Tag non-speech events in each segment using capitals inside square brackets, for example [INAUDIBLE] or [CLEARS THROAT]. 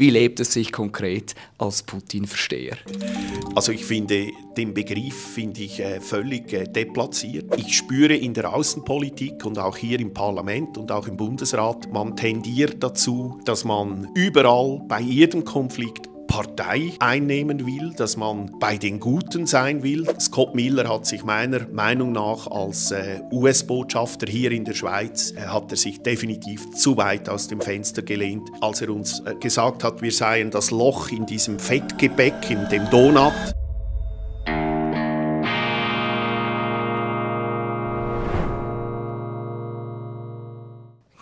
Wie lebt es sich konkret als Putin-Versteher? Also ich finde den Begriff finde ich äh, völlig äh, deplatziert. Ich spüre in der Außenpolitik und auch hier im Parlament und auch im Bundesrat, man tendiert dazu, dass man überall bei jedem Konflikt Partei einnehmen will, dass man bei den Guten sein will. Scott Miller hat sich meiner Meinung nach als äh, US-Botschafter hier in der Schweiz, äh, hat er sich definitiv zu weit aus dem Fenster gelehnt, als er uns äh, gesagt hat, wir seien das Loch in diesem Fettgebäck, in dem Donut.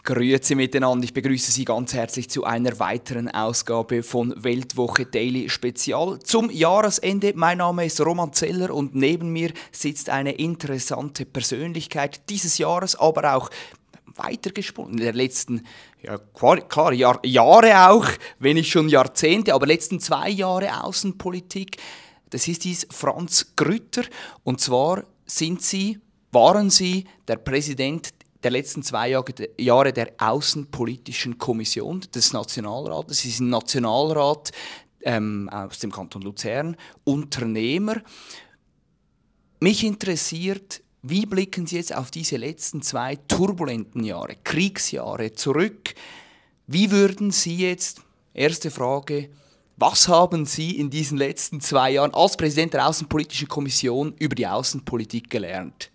Grüezi miteinander, ich begrüße Sie ganz herzlich zu einer weiteren Ausgabe von Weltwoche Daily Spezial zum Jahresende. Mein Name ist Roman Zeller und neben mir sitzt eine interessante Persönlichkeit dieses Jahres, aber auch weitergesponnen in den letzten ja, klar, Jahr, Jahre auch, wenn nicht schon Jahrzehnte, aber letzten zwei Jahre Außenpolitik. Das ist dies Franz Grütter und zwar sind Sie waren Sie der Präsident der letzten zwei Jahre der Außenpolitischen Kommission des Nationalrates. Sie sind Nationalrat ähm, aus dem Kanton Luzern, Unternehmer. Mich interessiert, wie blicken Sie jetzt auf diese letzten zwei turbulenten Jahre, Kriegsjahre zurück? Wie würden Sie jetzt, erste Frage, was haben Sie in diesen letzten zwei Jahren als Präsident der Außenpolitischen Kommission über die Außenpolitik gelernt?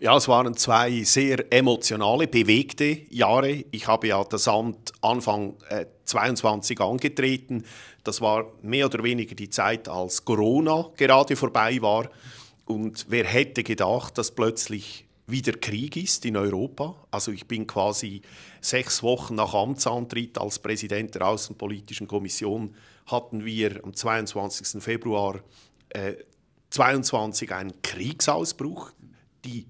Ja, es waren zwei sehr emotionale, bewegte Jahre. Ich habe ja das Amt Anfang äh, 22 angetreten. Das war mehr oder weniger die Zeit, als Corona gerade vorbei war. Und wer hätte gedacht, dass plötzlich wieder Krieg ist in Europa. Also ich bin quasi sechs Wochen nach Amtsantritt als Präsident der Außenpolitischen Kommission hatten wir am 22. Februar äh, 22 einen Kriegsausbruch. Die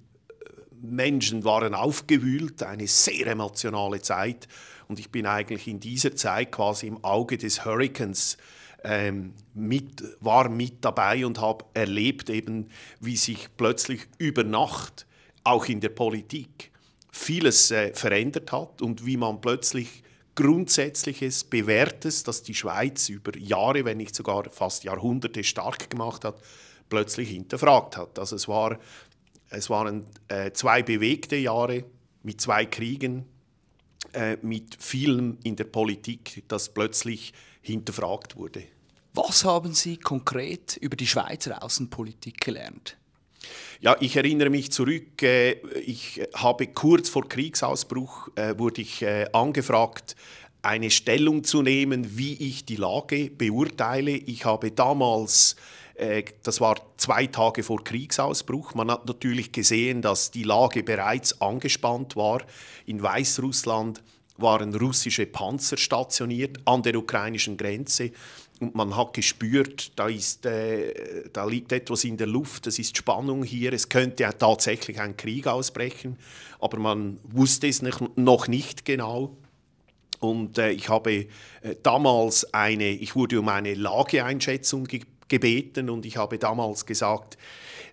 Menschen waren aufgewühlt, eine sehr emotionale Zeit. Und ich bin eigentlich in dieser Zeit quasi im Auge des Hurricanes ähm, mit, war mit dabei und habe erlebt eben, wie sich plötzlich über Nacht auch in der Politik vieles äh, verändert hat und wie man plötzlich Grundsätzliches, Bewährtes, das die Schweiz über Jahre, wenn nicht sogar fast Jahrhunderte stark gemacht hat, plötzlich hinterfragt hat. Also es war es waren äh, zwei bewegte Jahre mit zwei Kriegen, äh, mit vielem in der Politik, das plötzlich hinterfragt wurde. Was haben Sie konkret über die Schweizer Außenpolitik gelernt? Ja, ich erinnere mich zurück. Äh, ich habe kurz vor Kriegsausbruch äh, wurde ich äh, angefragt, eine Stellung zu nehmen, wie ich die Lage beurteile. Ich habe damals äh, das war zwei Tage vor Kriegsausbruch. Man hat natürlich gesehen, dass die Lage bereits angespannt war. In Weißrussland waren russische Panzer stationiert an der ukrainischen Grenze. Und man hat gespürt, da, ist, äh, da liegt etwas in der Luft, es ist Spannung hier, es könnte ja tatsächlich ein Krieg ausbrechen, aber man wusste es nicht, noch nicht genau. Und äh, ich habe äh, damals eine, ich wurde um eine Lageeinschätzung gebeten gebeten und ich habe damals gesagt,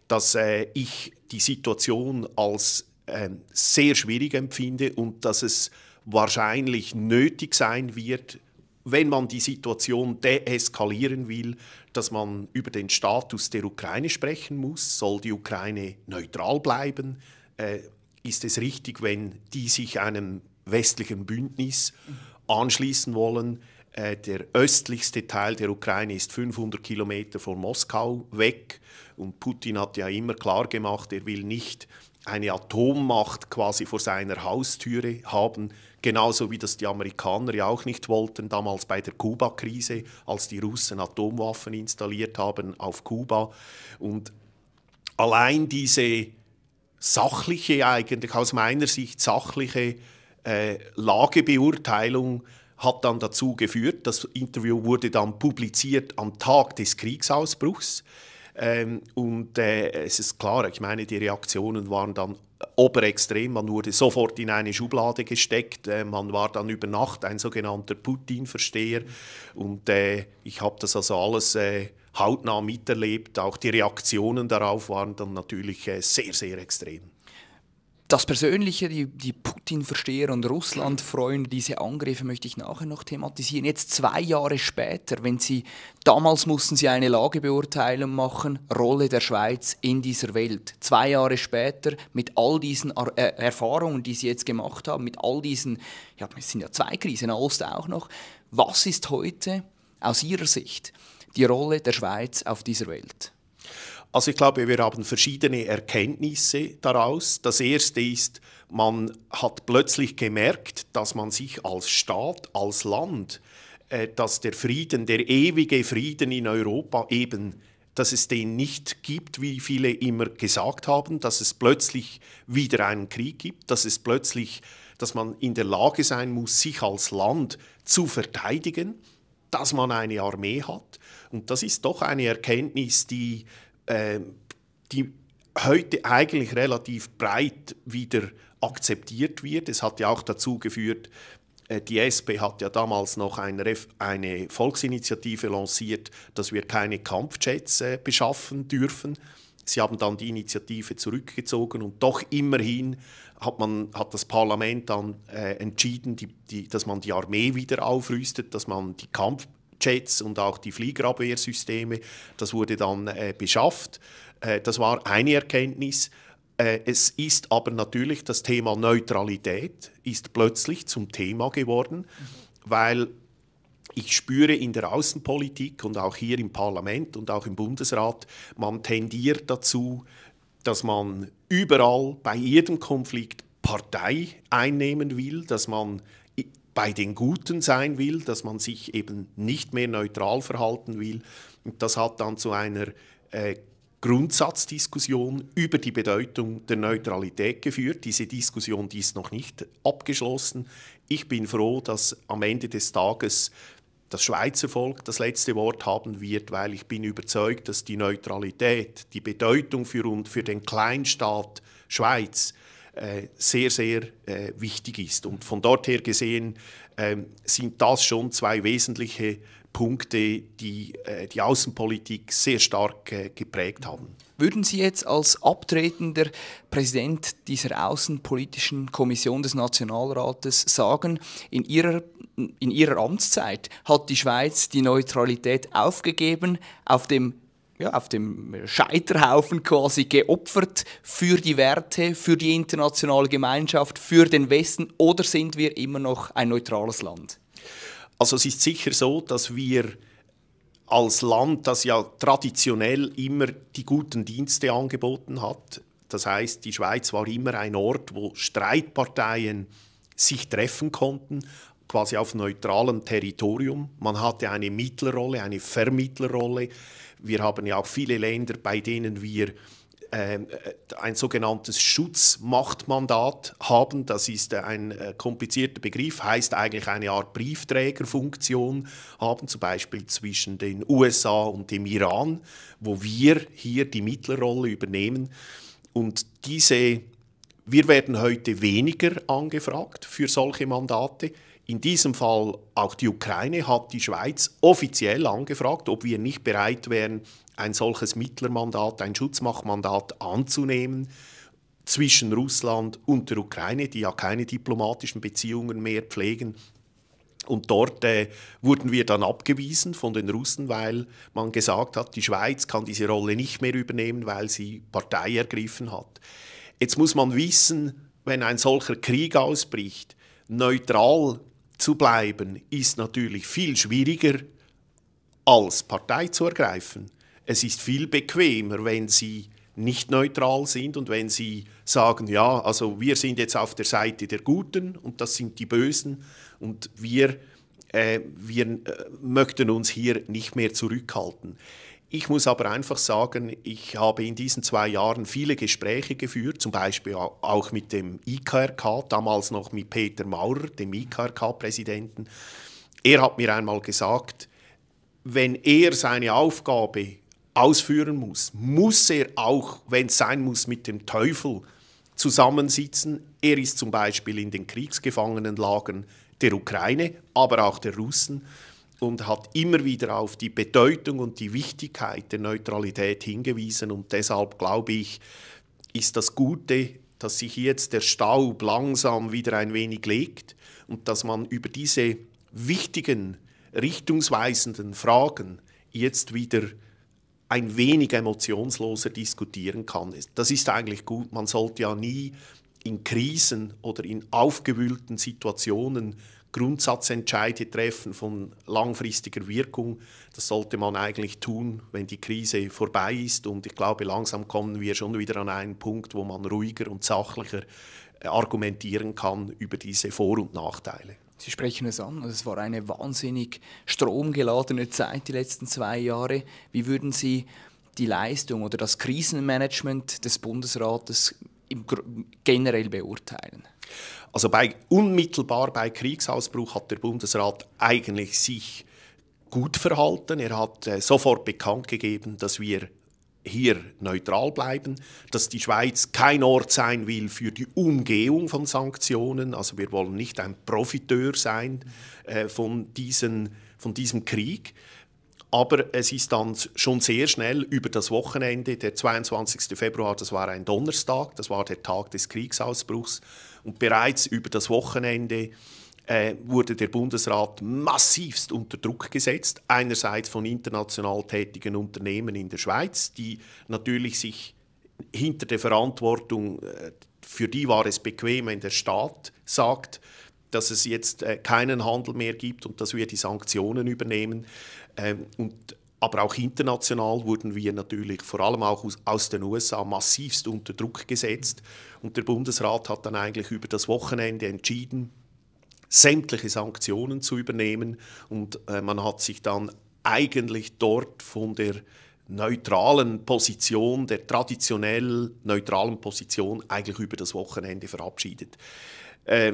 dass äh, ich die Situation als äh, sehr schwierig empfinde und dass es wahrscheinlich nötig sein wird, wenn man die Situation deeskalieren will, dass man über den Status der Ukraine sprechen muss. Soll die Ukraine neutral bleiben? Äh, ist es richtig, wenn die sich einem westlichen Bündnis anschließen wollen? Äh, der östlichste Teil der Ukraine ist 500 Kilometer von Moskau weg. Und Putin hat ja immer klar gemacht, er will nicht eine Atommacht quasi vor seiner Haustüre haben, genauso wie das die Amerikaner ja auch nicht wollten damals bei der Kuba-Krise, als die Russen Atomwaffen installiert haben auf Kuba. Und allein diese sachliche, eigentlich aus meiner Sicht sachliche äh, Lagebeurteilung hat dann dazu geführt, das Interview wurde dann publiziert am Tag des Kriegsausbruchs. Ähm, und äh, es ist klar, ich meine, die Reaktionen waren dann oberextrem. Man wurde sofort in eine Schublade gesteckt. Äh, man war dann über Nacht ein sogenannter Putin-Versteher. Und äh, ich habe das also alles äh, hautnah miterlebt. Auch die Reaktionen darauf waren dann natürlich äh, sehr, sehr extrem das Persönliche, die, die Putin-Versteher und Russland-Freunde, diese Angriffe möchte ich nachher noch thematisieren. Jetzt zwei Jahre später, wenn Sie, damals mussten Sie eine Lagebeurteilung machen, Rolle der Schweiz in dieser Welt. Zwei Jahre später, mit all diesen er äh, Erfahrungen, die Sie jetzt gemacht haben, mit all diesen, ja, es sind ja zwei Krisen, Ost auch noch, was ist heute aus Ihrer Sicht die Rolle der Schweiz auf dieser Welt? Also ich glaube, wir haben verschiedene Erkenntnisse daraus. Das erste ist, man hat plötzlich gemerkt, dass man sich als Staat, als Land, äh, dass der Frieden, der ewige Frieden in Europa eben, dass es den nicht gibt, wie viele immer gesagt haben, dass es plötzlich wieder einen Krieg gibt, dass es plötzlich, dass man in der Lage sein muss, sich als Land zu verteidigen, dass man eine Armee hat. Und das ist doch eine Erkenntnis, die ähm, die heute eigentlich relativ breit wieder akzeptiert wird. Es hat ja auch dazu geführt, äh, die SP hat ja damals noch eine, Volksinitiative lanciert, dass wir keine Kampfjets äh, beschaffen dürfen. Sie haben dann die Initiative zurückgezogen und doch immerhin hat, man, hat das Parlament dann äh, entschieden, die, die, dass man die Armee wieder aufrüstet, dass man die Kampf, Jets und auch die Fliegerabwehrsysteme. Das wurde dann äh, beschafft. Äh, das war eine Erkenntnis. Äh, es ist aber natürlich das Thema Neutralität ist plötzlich zum Thema geworden, mhm. weil ich spüre in der Außenpolitik und auch hier im Parlament und auch im Bundesrat, man tendiert dazu, dass man überall bei jedem Konflikt Partei einnehmen will, dass man bei den Guten sein will, dass man sich eben nicht mehr neutral verhalten will. Und das hat dann zu einer äh, Grundsatzdiskussion über die Bedeutung der Neutralität geführt. Diese Diskussion die ist noch nicht abgeschlossen. Ich bin froh, dass am Ende des Tages das Schweizer Volk das letzte Wort haben wird, weil ich bin überzeugt, dass die Neutralität, die Bedeutung für, uns, für den Kleinstaat Schweiz äh, sehr, sehr äh, wichtig ist. Und von dort her gesehen ähm, sind das schon zwei wesentliche Punkte, die äh, die Außenpolitik sehr stark geprägt haben. Würden Sie jetzt als abtretender Präsident dieser Außenpolitischen Kommission des Nationalrates sagen, in Ihrer, in Ihrer Amtszeit hat die Schweiz die Neutralität aufgegeben auf dem ja, auf dem Scheiterhaufen quasi geopfert für die Werte, für die internationale Gemeinschaft, für den Westen oder sind wir immer noch ein neutrales Land? Also es ist sicher so, dass wir als Land, das ja traditionell immer die guten Dienste angeboten hat, das heißt, die Schweiz war immer ein Ort, wo Streitparteien sich treffen konnten, quasi auf neutralem Territorium. Man hatte eine Mittlerrolle, eine Vermittlerrolle wir haben ja auch viele Länder, bei denen wir ähm, äh, ein sogenanntes Schutzmachtmandat haben. Das ist äh, ein äh, komplizierter Begriff, heißt eigentlich eine Art Briefträgerfunktion haben, zum Beispiel zwischen den USA und dem Iran, wo wir hier die Mittlerrolle übernehmen. Und diese, wir werden heute weniger angefragt für solche Mandate. In diesem Fall auch die Ukraine hat die Schweiz offiziell angefragt, ob wir nicht bereit wären, ein solches Mittlermandat, ein Schutzmachtmandat anzunehmen zwischen Russland und der Ukraine, die ja keine diplomatischen Beziehungen mehr pflegen. Und dort äh, wurden wir dann abgewiesen von den Russen, weil man gesagt hat, die Schweiz kann diese Rolle nicht mehr übernehmen, weil sie Partei ergriffen hat. Jetzt muss man wissen, wenn ein solcher Krieg ausbricht, neutral zu bleiben ist natürlich viel schwieriger als Partei zu ergreifen. Es ist viel bequemer, wenn Sie nicht neutral sind und wenn Sie sagen, ja, also wir sind jetzt auf der Seite der Guten und das sind die Bösen und wir, äh, wir äh, möchten uns hier nicht mehr zurückhalten. Ich muss aber einfach sagen, ich habe in diesen zwei Jahren viele Gespräche geführt, zum Beispiel auch mit dem IKRK, damals noch mit Peter Maurer, dem IKRK-Präsidenten. Er hat mir einmal gesagt, wenn er seine Aufgabe ausführen muss, muss er auch, wenn es sein muss, mit dem Teufel zusammensitzen. Er ist zum Beispiel in den Kriegsgefangenenlagern der Ukraine, aber auch der Russen und hat immer wieder auf die Bedeutung und die Wichtigkeit der Neutralität hingewiesen. Und deshalb glaube ich, ist das Gute, dass sich jetzt der Staub langsam wieder ein wenig legt und dass man über diese wichtigen, richtungsweisenden Fragen jetzt wieder ein wenig emotionsloser diskutieren kann. Das ist eigentlich gut. Man sollte ja nie in Krisen oder in aufgewühlten Situationen Grundsatzentscheide treffen von langfristiger Wirkung. Das sollte man eigentlich tun, wenn die Krise vorbei ist. Und ich glaube, langsam kommen wir schon wieder an einen Punkt, wo man ruhiger und sachlicher äh, argumentieren kann über diese Vor- und Nachteile. Sie sprechen es an, es war eine wahnsinnig stromgeladene Zeit die letzten zwei Jahre. Wie würden Sie die Leistung oder das Krisenmanagement des Bundesrates generell beurteilen? Also bei, unmittelbar bei Kriegsausbruch hat der Bundesrat eigentlich sich gut verhalten. Er hat äh, sofort bekannt gegeben, dass wir hier neutral bleiben, dass die Schweiz kein Ort sein will für die Umgehung von Sanktionen. Also wir wollen nicht ein Profiteur sein äh, von, diesen, von diesem Krieg aber es ist dann schon sehr schnell über das Wochenende, der 22. Februar, das war ein Donnerstag, das war der Tag des Kriegsausbruchs, und bereits über das Wochenende äh, wurde der Bundesrat massivst unter Druck gesetzt, einerseits von international tätigen Unternehmen in der Schweiz, die natürlich sich hinter der Verantwortung, äh, für die war es bequem, wenn der Staat sagt, dass es jetzt äh, keinen Handel mehr gibt und dass wir die Sanktionen übernehmen. Ähm, und aber auch international wurden wir natürlich vor allem auch aus, aus, den USA massivst unter Druck gesetzt. Und der Bundesrat hat dann eigentlich über das Wochenende entschieden, sämtliche Sanktionen zu übernehmen. Und äh, man hat sich dann eigentlich dort von der neutralen Position, der traditionell neutralen Position eigentlich über das Wochenende verabschiedet. Äh,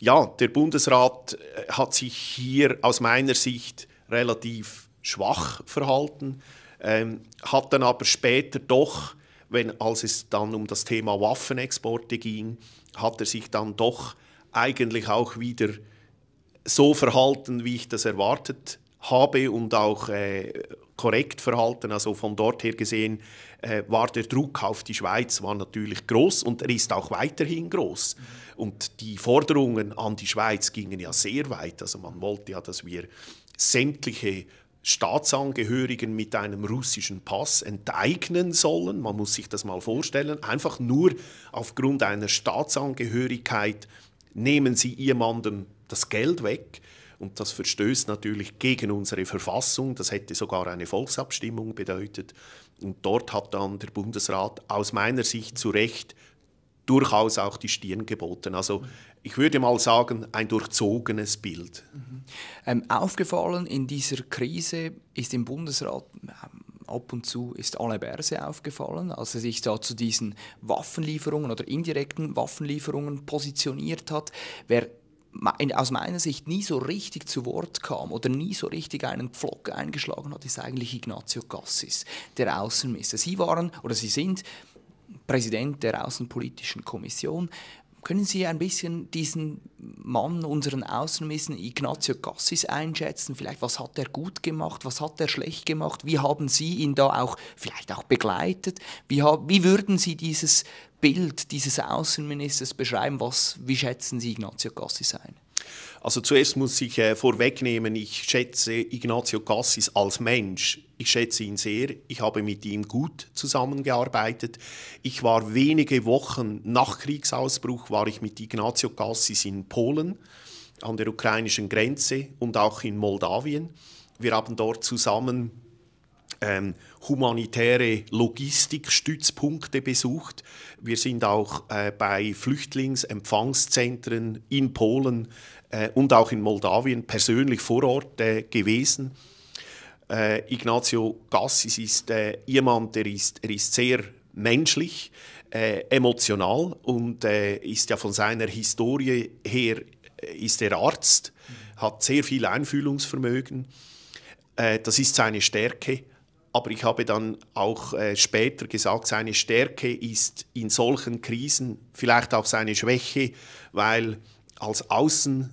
ja, der Bundesrat äh, hat sich hier aus meiner Sicht relativ schwach verhalten, ähm, hat dann aber später doch, wenn, als es dann um das Thema Waffenexporte ging, hat er sich dann doch eigentlich auch wieder so verhalten, wie ich das erwartet habe und auch äh, korrekt verhalten. Also von dort her gesehen äh, war der Druck auf die Schweiz war natürlich groß und er ist auch weiterhin groß. Und die Forderungen an die Schweiz gingen ja sehr weit. Also man wollte ja, dass wir sämtliche Staatsangehörigen mit einem russischen Pass enteignen sollen. Man muss sich das mal vorstellen. Einfach nur aufgrund einer Staatsangehörigkeit nehmen sie jemandem das Geld weg. Und das verstößt natürlich gegen unsere Verfassung. Das hätte sogar eine Volksabstimmung bedeutet. Und dort hat dann der Bundesrat aus meiner Sicht zu Recht durchaus auch die Stirn geboten. Also ich würde mal sagen, ein durchzogenes Bild. Mhm. Ähm, aufgefallen in dieser Krise ist im Bundesrat ähm, ab und zu ist Alain Berse aufgefallen, als er sich da zu diesen Waffenlieferungen oder indirekten Waffenlieferungen positioniert hat. Wer aus meiner Sicht nie so richtig zu Wort kam oder nie so richtig einen Pflock eingeschlagen hat, ist eigentlich Ignazio Cassis, der Außenminister. Sie waren oder sie sind Präsident der Außenpolitischen Kommission. Können Sie ein bisschen diesen Mann, unseren Außenminister Ignazio Cassis einschätzen? Vielleicht, was hat er gut gemacht, was hat er schlecht gemacht? Wie haben Sie ihn da auch vielleicht auch begleitet? Wie, wie würden Sie dieses Bild dieses Außenministers beschreiben? Was, wie schätzen Sie Ignazio Cassis ein? Also zuerst muss ich äh, vorwegnehmen, ich schätze Ignazio Cassis als Mensch. Ich schätze ihn sehr. Ich habe mit ihm gut zusammengearbeitet. Ich war wenige Wochen nach Kriegsausbruch war ich mit Ignazio Cassis in Polen an der ukrainischen Grenze und auch in Moldawien. Wir haben dort zusammen ähm, humanitäre Logistikstützpunkte besucht. Wir sind auch äh, bei Flüchtlingsempfangszentren in Polen äh, und auch in Moldawien persönlich vor Ort äh, gewesen. Äh, Ignacio Gassis ist jemand, der ist, er ist sehr menschlich, emotional und ist ja von seiner Historie her ist er Arzt, hat sehr viel Einfühlungsvermögen. das ist seine Stärke. Aber ich habe dann auch später gesagt, seine Stärke ist in solchen Krisen vielleicht auch seine Schwäche, weil als Außen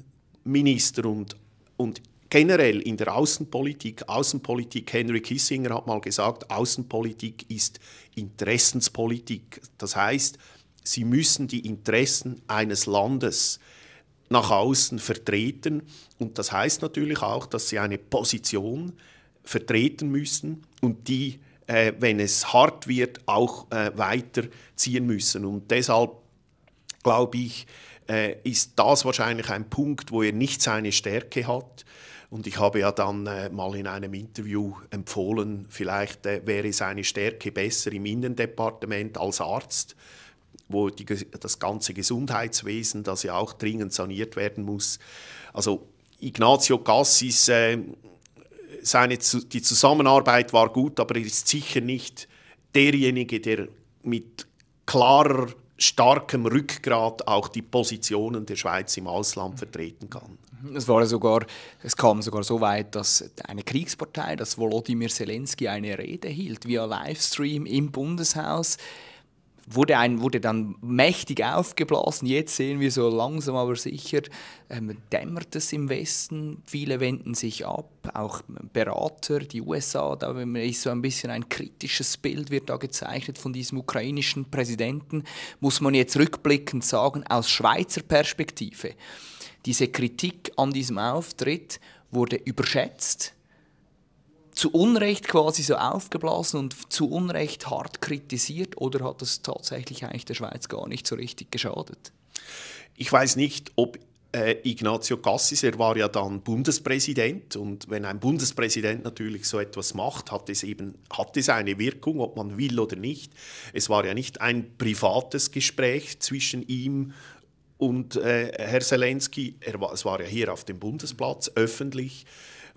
Minister und, und generell in der Außenpolitik, Außenpolitik, Henry Kissinger hat mal gesagt, Außenpolitik ist Interessenspolitik. Das heißt, sie müssen die Interessen eines Landes nach außen vertreten. Und das heißt natürlich auch, dass sie eine Position vertreten müssen und die, äh, wenn es hart wird, auch äh, weiterziehen müssen. Und deshalb glaube ich, äh, ist das wahrscheinlich ein Punkt, wo er nicht seine Stärke hat. Und ich habe ja dann äh, mal in einem Interview empfohlen, vielleicht äh, wäre seine Stärke besser im Innendepartement als Arzt, wo die, das ganze Gesundheitswesen, das ja auch dringend saniert werden muss. Also Ignazio Cassis, äh, seine, die Zusammenarbeit war gut, aber er ist sicher nicht derjenige, der mit klarer starkem Rückgrat auch die Positionen der Schweiz im Ausland vertreten kann. Es, war sogar, es kam sogar so weit, dass eine Kriegspartei, dass Volodymyr Zelensky eine Rede hielt via Livestream im Bundeshaus wurde, ein, wurde dann mächtig aufgeblasen. Jetzt sehen wir so langsam aber sicher, ähm, dämmert es im Westen. Viele wenden sich ab, auch Berater, die USA. Da ist so ein bisschen ein kritisches Bild, wird da gezeichnet von diesem ukrainischen Präsidenten. Muss man jetzt rückblickend sagen, aus Schweizer Perspektive, diese Kritik an diesem Auftritt wurde überschätzt zu Unrecht quasi so aufgeblasen und zu Unrecht hart kritisiert oder hat das tatsächlich eigentlich der Schweiz gar nicht so richtig geschadet? Ich weiß nicht, ob äh, Ignazio Cassis, er war ja dann Bundespräsident und wenn ein Bundespräsident natürlich so etwas macht, hat es eben hat es eine Wirkung, ob man will oder nicht. Es war ja nicht ein privates Gespräch zwischen ihm und äh, Herr Zelensky, er, es war ja hier auf dem Bundesplatz öffentlich.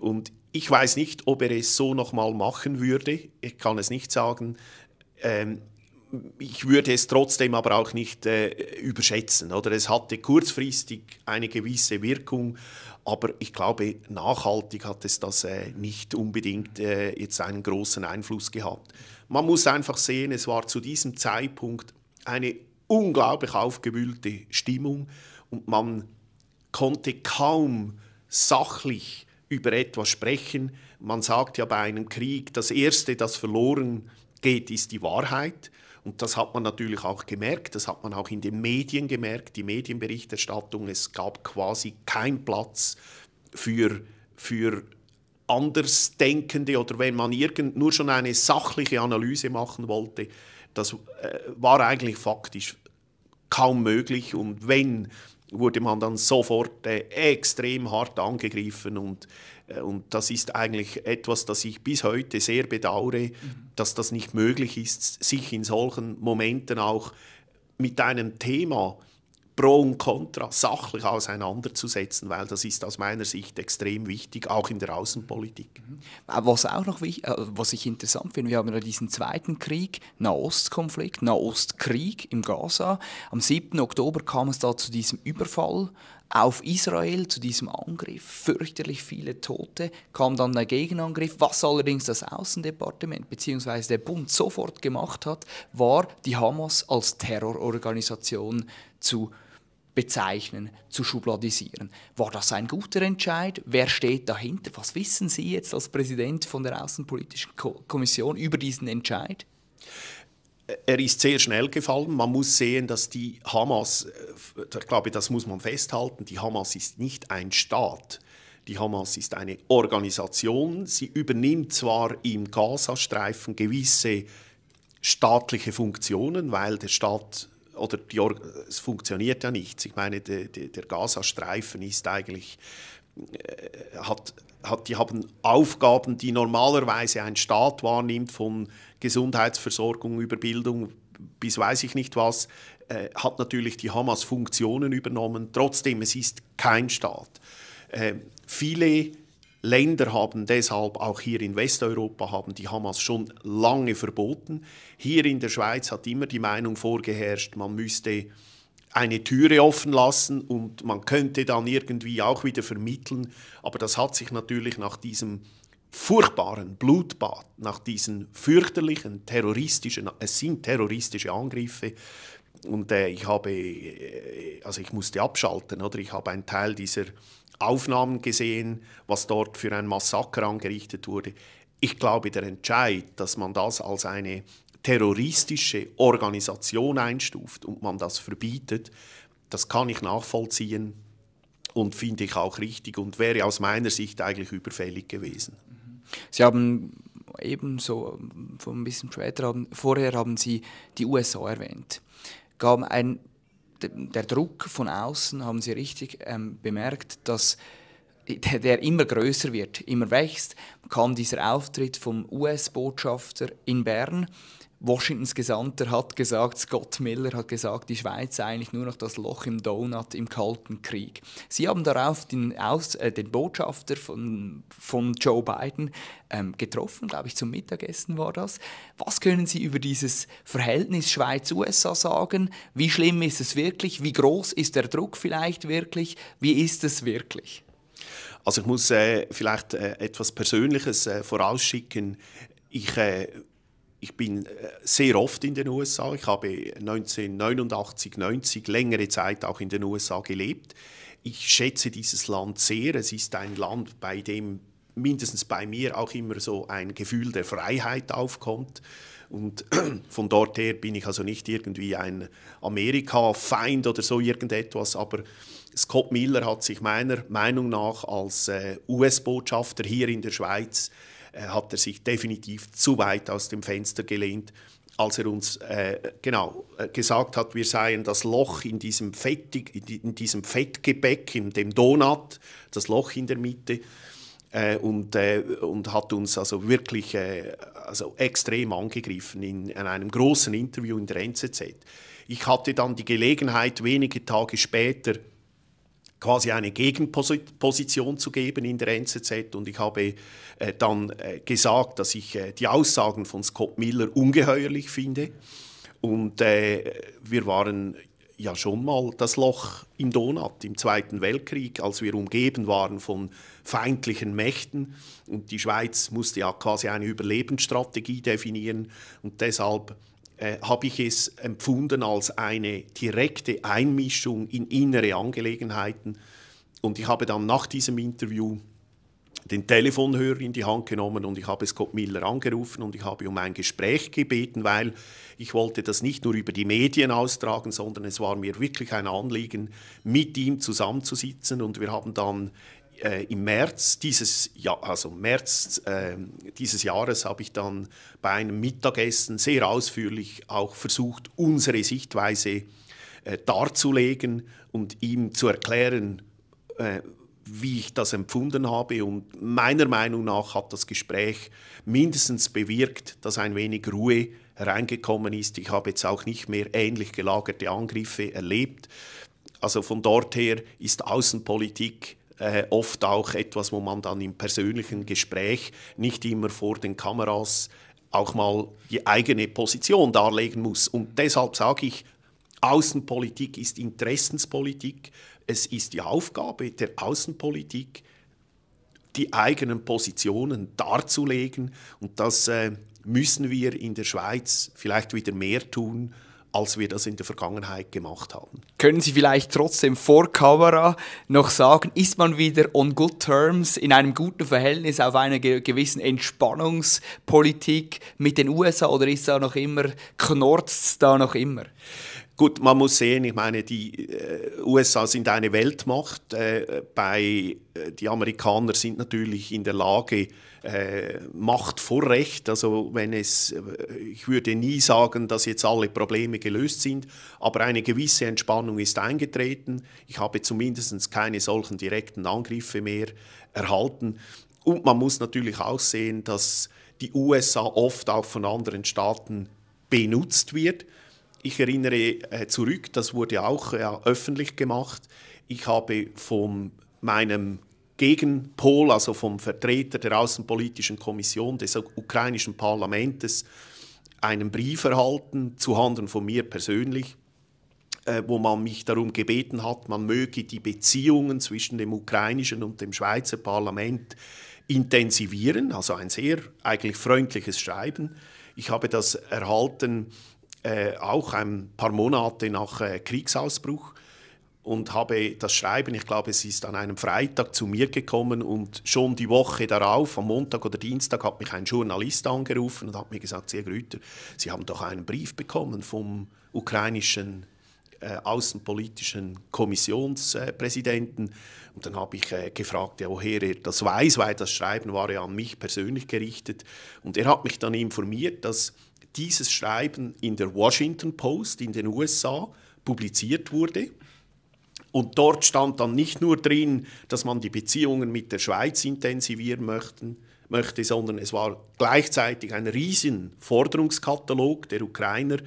Und ich weiß nicht, ob er es so nochmal machen würde. Ich kann es nicht sagen. Ähm, ich würde es trotzdem aber auch nicht äh, überschätzen. Oder es hatte kurzfristig eine gewisse Wirkung, aber ich glaube, nachhaltig hat es das äh, nicht unbedingt äh, jetzt einen großen Einfluss gehabt. Man muss einfach sehen, es war zu diesem Zeitpunkt eine unglaublich aufgewühlte Stimmung und man konnte kaum sachlich über etwas sprechen. Man sagt ja bei einem Krieg, das Erste, das verloren geht, ist die Wahrheit. Und das hat man natürlich auch gemerkt, das hat man auch in den Medien gemerkt, die Medienberichterstattung. Es gab quasi keinen Platz für, für Andersdenkende oder wenn man irgend, nur schon eine sachliche Analyse machen wollte, das äh, war eigentlich faktisch kaum möglich. Und wenn wurde man dann sofort äh, extrem hart angegriffen und, äh, und das ist eigentlich etwas, das ich bis heute sehr bedauere, mhm. dass das nicht möglich ist, sich in solchen Momenten auch mit einem Thema äh, Pro und Contra sachlich auseinanderzusetzen, weil das ist aus meiner Sicht extrem wichtig, auch in der Außenpolitik. Mhm. Äh, was auch noch äh, was ich interessant finde, wir haben ja diesen zweiten Krieg, Nahostkonflikt, Nahostkrieg im Gaza. Am 7. Oktober kam es da zu diesem Überfall auf Israel zu diesem Angriff. Fürchterlich viele Tote, kam dann der Gegenangriff. Was allerdings das Außendepartement bzw. der Bund sofort gemacht hat, war, die Hamas als Terrororganisation zu zu bezeichnen, zu schubladisieren. War das ein guter Entscheid? Wer steht dahinter? Was wissen Sie jetzt als Präsident von der Außenpolitischen Kommission über diesen Entscheid? er ist sehr schnell gefallen. Man muss sehen, dass die Hamas, äh, ich glaube, das muss man festhalten, die Hamas ist nicht ein Staat. Die Hamas ist eine Organisation. Sie übernimmt zwar im Gazastreifen gewisse staatliche Funktionen, weil der Staat oder die, es funktioniert ja nichts. Ich meine, de, de, der Gazastreifen ist eigentlich äh, hat, hat, die haben Aufgaben, die normalerweise ein Staat wahrnimmt, von Gesundheitsversorgung über Bildung bis weiß ich nicht was, äh, hat natürlich die Hamas Funktionen übernommen. Trotzdem, es ist kein Staat. Äh, viele Länder haben deshalb auch hier in Westeuropa haben die Hamas schon lange verboten. Hier in der Schweiz hat immer die Meinung vorgeherrscht, man müsste eine Türe offen lassen und man könnte dann irgendwie auch wieder vermitteln. Aber das hat sich natürlich nach diesem furchtbaren Blutbad, nach diesen fürchterlichen terroristischen, es sind terroristische Angriffe, und äh, ich habe, äh, also ich musste abschalten, oder ich habe einen Teil dieser Aufnahmen gesehen, was dort für ein Massaker angerichtet wurde. Ich glaube, der Entscheid, dass man das als eine terroristische Organisation einstuft und man das verbietet, das kann ich nachvollziehen und finde ich auch richtig und wäre aus meiner Sicht eigentlich überfällig gewesen. Mhm. Sie haben ebenso ähm, ein bisschen später vorher haben Sie die USA erwähnt. Gab ein der Druck von außen, haben Sie richtig ähm, bemerkt, dass der, der immer größer wird, immer wächst, kam dieser Auftritt vom US-Botschafter in Bern Washingtons Gesandter hat gesagt, Scott Miller hat gesagt, die Schweiz sei eigentlich nur noch das Loch im Donut im Kalten Krieg. Sie haben darauf den, Aus, äh, den Botschafter von, von Joe Biden ähm, getroffen, glaube ich, zum Mittagessen war das. Was können Sie über dieses Verhältnis Schweiz-USA sagen? Wie schlimm ist es wirklich? Wie groß ist der Druck vielleicht wirklich? Wie ist es wirklich? Also ich muss äh, vielleicht äh, etwas Persönliches äh, vorausschicken. Ich äh, ich bin äh, sehr oft in den USA. Ich habe 1989, 90 längere Zeit auch in den USA gelebt. Ich schätze dieses Land sehr. Es ist ein Land, bei dem mindestens bei mir auch immer so ein Gefühl der Freiheit aufkommt. Und [CLEARS THROAT] von dort her bin ich also nicht irgendwie ein Amerika-Feind oder so irgendetwas, aber Scott Miller hat sich meiner Meinung nach als äh, US-Botschafter hier in der Schweiz äh, hat er sich definitiv zu weit aus dem Fenster gelehnt, als er uns äh, genau äh, gesagt hat, wir seien das Loch in diesem, Fettig, in diesem Fettgebäck, in dem Donut, das Loch in der Mitte. Äh, und, und hat uns also wirklich also extrem angegriffen in, in einem großen Interview in der NZZ. Ich hatte dann die Gelegenheit, wenige Tage später quasi eine Gegenposition zu geben in der NZZ und ich habe äh, dann äh, gesagt, dass ich äh, die Aussagen von Scott Miller ungeheuerlich finde und äh, wir waren ja schon mal das Loch im Donut im Zweiten Weltkrieg, als wir umgeben waren von feindlichen Mächten und die Schweiz musste ja quasi eine Überlebensstrategie definieren und deshalb äh, habe ich es empfunden als eine direkte Einmischung in innere Angelegenheiten. Und ich habe dann nach diesem Interview den Telefonhörer in die Hand genommen und ich habe Scott Miller angerufen und ich habe um ein Gespräch gebeten, weil ich wollte das nicht nur über die Medien austragen, sondern es war mir wirklich ein Anliegen, mit ihm zusammenzusitzen und wir haben dann äh, im März dieses, ja also März, äh, dieses Jahres habe ich dann bei einem Mittagessen sehr ausführlich auch versucht, unsere Sichtweise äh, darzulegen und ihm zu erklären, äh, wie ich das empfunden habe. Und meiner Meinung nach hat das Gespräch mindestens bewirkt, dass ein wenig Ruhe hereingekommen ist. Ich habe jetzt auch nicht mehr ähnlich gelagerte Angriffe erlebt. Also von dort her ist Außenpolitik äh, oft auch etwas, wo man dann im persönlichen Gespräch nicht immer vor den Kameras auch mal die eigene Position darlegen muss. Und deshalb sage ich, Außenpolitik ist Interessenspolitik. Es ist die Aufgabe der Außenpolitik, die eigenen Positionen darzulegen. Und das äh, müssen wir in der Schweiz vielleicht wieder mehr tun, als wir das in der Vergangenheit gemacht haben. Können Sie vielleicht trotzdem vor Kamera noch sagen, ist man wieder on good terms, in einem guten Verhältnis, auf einer gewissen Entspannungspolitik mit den USA oder ist da noch immer, knorzt da noch immer? Gut, man muss sehen, ich meine, die äh, USA sind eine Weltmacht. Äh, bei, äh, die Amerikaner sind natürlich in der Lage, äh, Macht vor Recht. Also wenn es, äh, ich würde nie sagen, dass jetzt alle Probleme gelöst sind, aber eine gewisse Entspannung ist eingetreten. Ich habe zumindest keine solchen direkten Angriffe mehr erhalten. Und man muss natürlich auch sehen, dass die USA oft auch von anderen Staaten benutzt wird. Ich erinnere äh, zurück, das wurde auch öffentlich gemacht. Ich habe von meinem Gegenpol, also vom Vertreter der Außenpolitischen Kommission des ukrainischen Parlaments, einen Brief erhalten, zuhanden von mir persönlich, äh, wo man mich darum gebeten hat, man möge die Beziehungen zwischen dem ukrainischen und dem Schweizer Parlament intensivieren, also ein sehr eigentlich freundliches Schreiben. Ich habe das erhalten äh, auch ein paar Monate nach äh, Kriegsausbruch und habe das Schreiben, ich glaube, es ist an einem Freitag zu mir gekommen und schon die Woche darauf, am Montag oder Dienstag, hat mich ein Journalist angerufen und hat mir gesagt, Sehr Grüter, Sie haben doch einen Brief bekommen vom ukrainischen äh, außenpolitischen Kommissionspräsidenten. Äh, und dann habe ich äh, gefragt, ja, woher er das weiß, weil das Schreiben war ja an mich persönlich gerichtet. Und er hat mich dann informiert, dass dieses Schreiben in der Washington Post in den USA publiziert wurde und dort stand dann nicht nur drin, dass man die Beziehungen mit der Schweiz intensivieren möchten, möchte, sondern es war gleichzeitig ein riesen Forderungskatalog der Ukrainer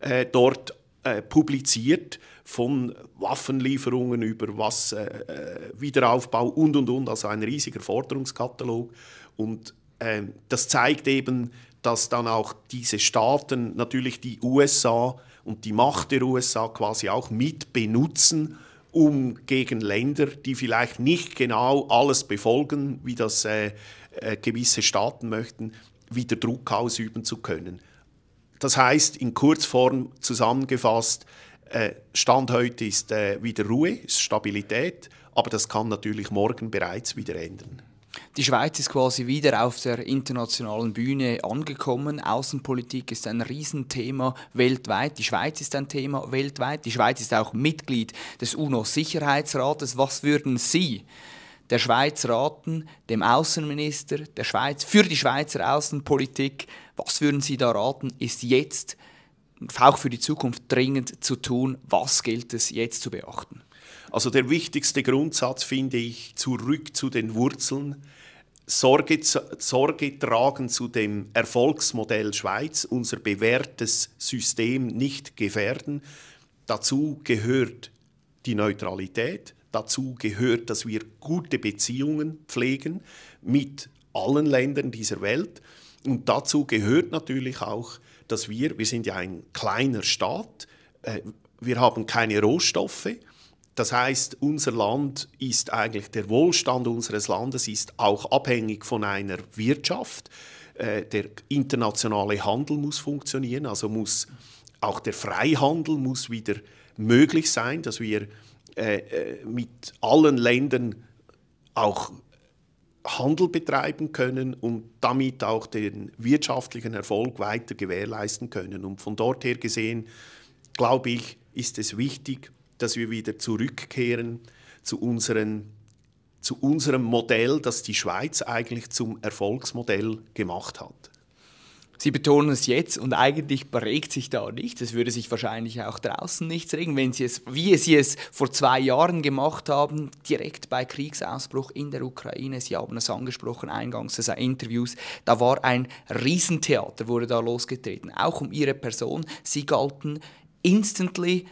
äh, dort äh, publiziert von Waffenlieferungen über was äh, äh Wiederaufbau und und und also ein riesiger Forderungskatalog und ähm, das zeigt eben, dass dann auch diese Staaten natürlich die USA und die Macht der USA quasi auch mit benutzen um gegen Länder, die vielleicht nicht genau alles befolgen, wie das äh, äh, gewisse Staaten möchten, wieder Druck ausüben zu können. Das heißt, in Kurzform zusammengefasst, äh, Stand heute ist äh, wieder Ruhe, ist Stabilität, aber das kann natürlich morgen bereits wieder ändern. Die Schweiz ist quasi wieder auf der internationalen Bühne angekommen. Außenpolitik ist ein Riesenthema weltweit. Die Schweiz ist ein Thema weltweit. Die Schweiz ist auch Mitglied des UNO-Sicherheitsrates. Was würden Sie der Schweiz raten, dem Außenminister der Schweiz, für die Schweizer Außenpolitik? Was würden Sie da raten? Ist jetzt, auch für die Zukunft, dringend zu tun? Was gilt es jetzt zu beachten? Also der wichtigste Grundsatz finde ich zurück zu den Wurzeln. Sorge, Sorge, tragen zu dem Erfolgsmodell Schweiz, unser bewährtes System nicht gefährden. Dazu gehört die Neutralität, dazu gehört, dass wir gute Beziehungen pflegen mit allen Ländern dieser Welt und dazu gehört natürlich auch, dass wir, wir sind ja ein kleiner Staat, äh, wir haben keine Rohstoffe, das heißt, unser Land ist eigentlich, der Wohlstand unseres Landes ist auch abhängig von einer Wirtschaft. Äh, der internationale Handel muss funktionieren, also muss auch der Freihandel muss wieder möglich sein, dass wir äh, äh, mit allen Ländern auch Handel betreiben können und damit auch den wirtschaftlichen Erfolg weiter gewährleisten können. Und von dort her gesehen, glaube ich, ist es wichtig, dass wir wieder zurückkehren zu, unseren, zu unserem Modell, das die Schweiz eigentlich zum Erfolgsmodell gemacht hat. Sie betonen es jetzt und eigentlich regt sich da nichts. Es würde sich wahrscheinlich auch draußen nichts regen, wenn Sie es, wie Sie es vor zwei Jahren gemacht haben, direkt bei Kriegsausbruch in der Ukraine. Sie haben es angesprochen eingangs des Interviews. Da war ein Riesentheater, wurde da losgetreten, auch um Ihre Person. Sie galten instantly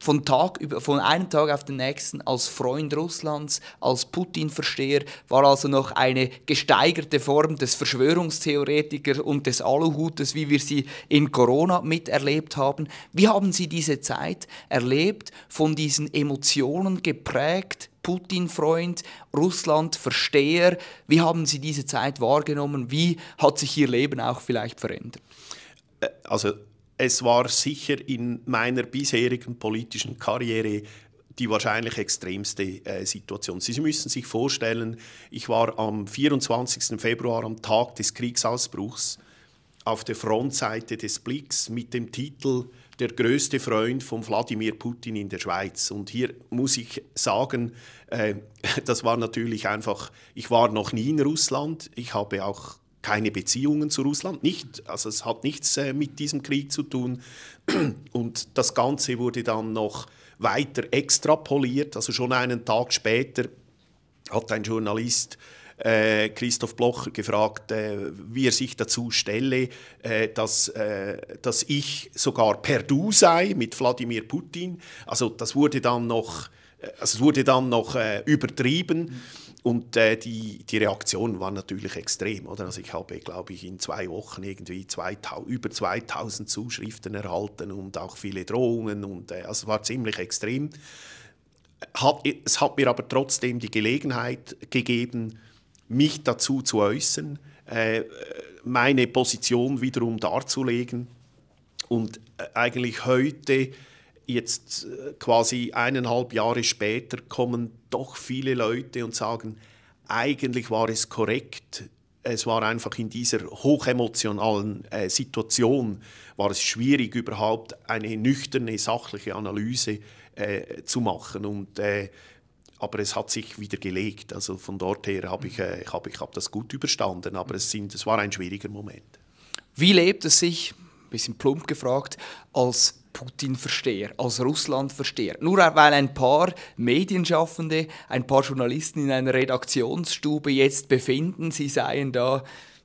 von, Tag über, von einem Tag auf den nächsten als Freund Russlands, als Putin-Versteher, war also noch eine gesteigerte Form des Verschwörungstheoretikers und des Aluhutes, wie wir sie in Corona miterlebt haben. Wie haben Sie diese Zeit erlebt, von diesen Emotionen geprägt? Putin-Freund, Russland-Versteher. Wie haben Sie diese Zeit wahrgenommen? Wie hat sich Ihr Leben auch vielleicht verändert? Äh, also es war sicher in meiner bisherigen politischen Karriere die wahrscheinlich extremste äh, Situation. Sie müssen sich vorstellen, ich war am 24. Februar, am Tag des Kriegsausbruchs, auf der Frontseite des Blicks mit dem Titel Der größte Freund von Wladimir Putin in der Schweiz. Und hier muss ich sagen, äh, [LAUGHS] das war natürlich einfach, ich war noch nie in Russland, ich habe auch keine Beziehungen zu Russland, nicht, also es hat nichts äh, mit diesem Krieg zu tun. [CLEARS THROAT] Und das Ganze wurde dann noch weiter extrapoliert. Also schon einen Tag später hat ein Journalist äh, Christoph Bloch gefragt, äh, wie er sich dazu stelle, äh, dass, äh, dass ich sogar per Du sei mit Wladimir Putin. Also das wurde dann noch, äh, also es wurde dann noch übertrieben. Mhm und äh, die, die Reaktion war natürlich extrem. Oder? Also ich habe, glaube ich, in zwei Wochen irgendwie 2000, über 2000 Zuschriften erhalten und auch viele Drohungen. Und, äh, also war ziemlich extrem. Hat, es hat mir aber trotzdem die Gelegenheit gegeben, mich dazu zu äußern, äh, meine Position wiederum darzulegen. Und äh, eigentlich heute jetzt äh, quasi eineinhalb Jahre später kommen doch viele Leute und sagen, eigentlich war es korrekt. Es war einfach in dieser hochemotionalen äh, Situation, war es schwierig, überhaupt eine nüchterne, sachliche Analyse äh, zu machen. Und, äh, aber es hat sich wieder gelegt. Also von dort her habe ich, äh, ich, hab, ich hab das gut überstanden. Aber es, sind, es war ein schwieriger Moment. Wie lebt es sich, ein bisschen plump gefragt, als Putin verstehe, als Russland verstehe. Nur weil ein paar Medienschaffende, ein paar Journalisten in einer Redaktionsstube jetzt befinden, sie seien da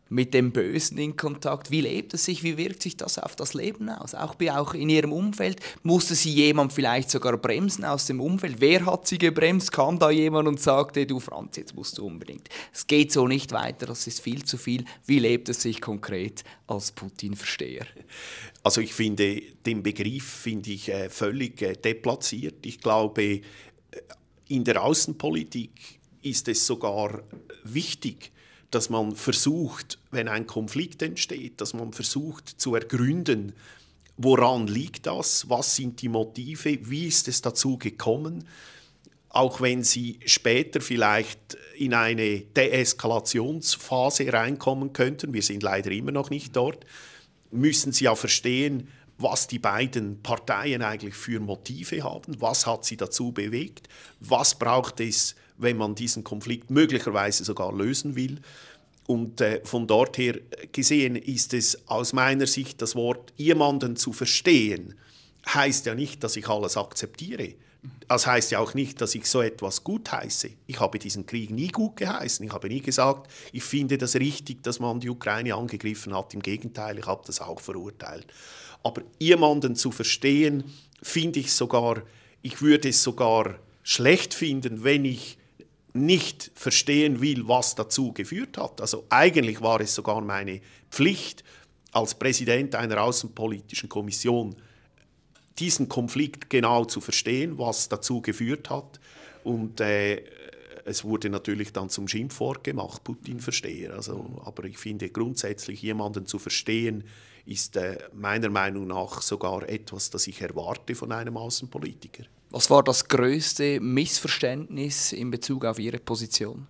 mit dem Bösen in Kontakt. Wie lebt es sich? Wie wirkt sich das auf das Leben aus? Auch, auch in ihrem Umfeld? Musste sie jemand vielleicht sogar bremsen aus dem Umfeld? Wer hat sie gebremst? Kam da jemand und sagte, du Franz, jetzt musst du unbedingt. Es geht so nicht weiter, das ist viel zu viel. Wie lebt es sich konkret als Putin-Versteher? Also ich finde, den Begriff finde ich äh, völlig äh, deplatziert. Ich glaube, äh, in der Außenpolitik ist es sogar wichtig, dass man versucht, wenn ein Konflikt entsteht, dass man versucht zu ergründen, woran liegt das, was sind die Motive, wie ist es dazu gekommen, auch wenn sie später vielleicht in eine Deeskalationsphase reinkommen könnten, wir sind leider immer noch nicht dort, müssen sie ja verstehen, was die beiden Parteien eigentlich für Motive haben, was hat sie dazu bewegt, was braucht es wenn man diesen Konflikt möglicherweise sogar lösen will. Und äh, von dort her gesehen ist es aus meiner Sicht das Wort jemanden zu verstehen, heißt ja nicht, dass ich alles akzeptiere. Das heißt ja auch nicht, dass ich so etwas gut heiße. Ich habe diesen Krieg nie gut geheißen. Ich habe nie gesagt, ich finde das richtig, dass man die Ukraine angegriffen hat. Im Gegenteil, ich habe das auch verurteilt. Aber jemanden zu verstehen, finde ich sogar, ich würde es sogar schlecht finden, wenn ich nicht verstehen will, was dazu geführt hat. Also eigentlich war es sogar meine Pflicht als Präsident einer außenpolitischen Kommission, diesen Konflikt genau zu verstehen, was dazu geführt hat. Und äh, es wurde natürlich dann zum Schimpfwort gemacht, Putin-Versteher. Also, aber ich finde, grundsätzlich jemanden zu verstehen, ist äh, meiner Meinung nach sogar etwas, das ich erwarte von einem Außenpolitiker. Was war das größte Missverständnis in Bezug auf Ihre Position?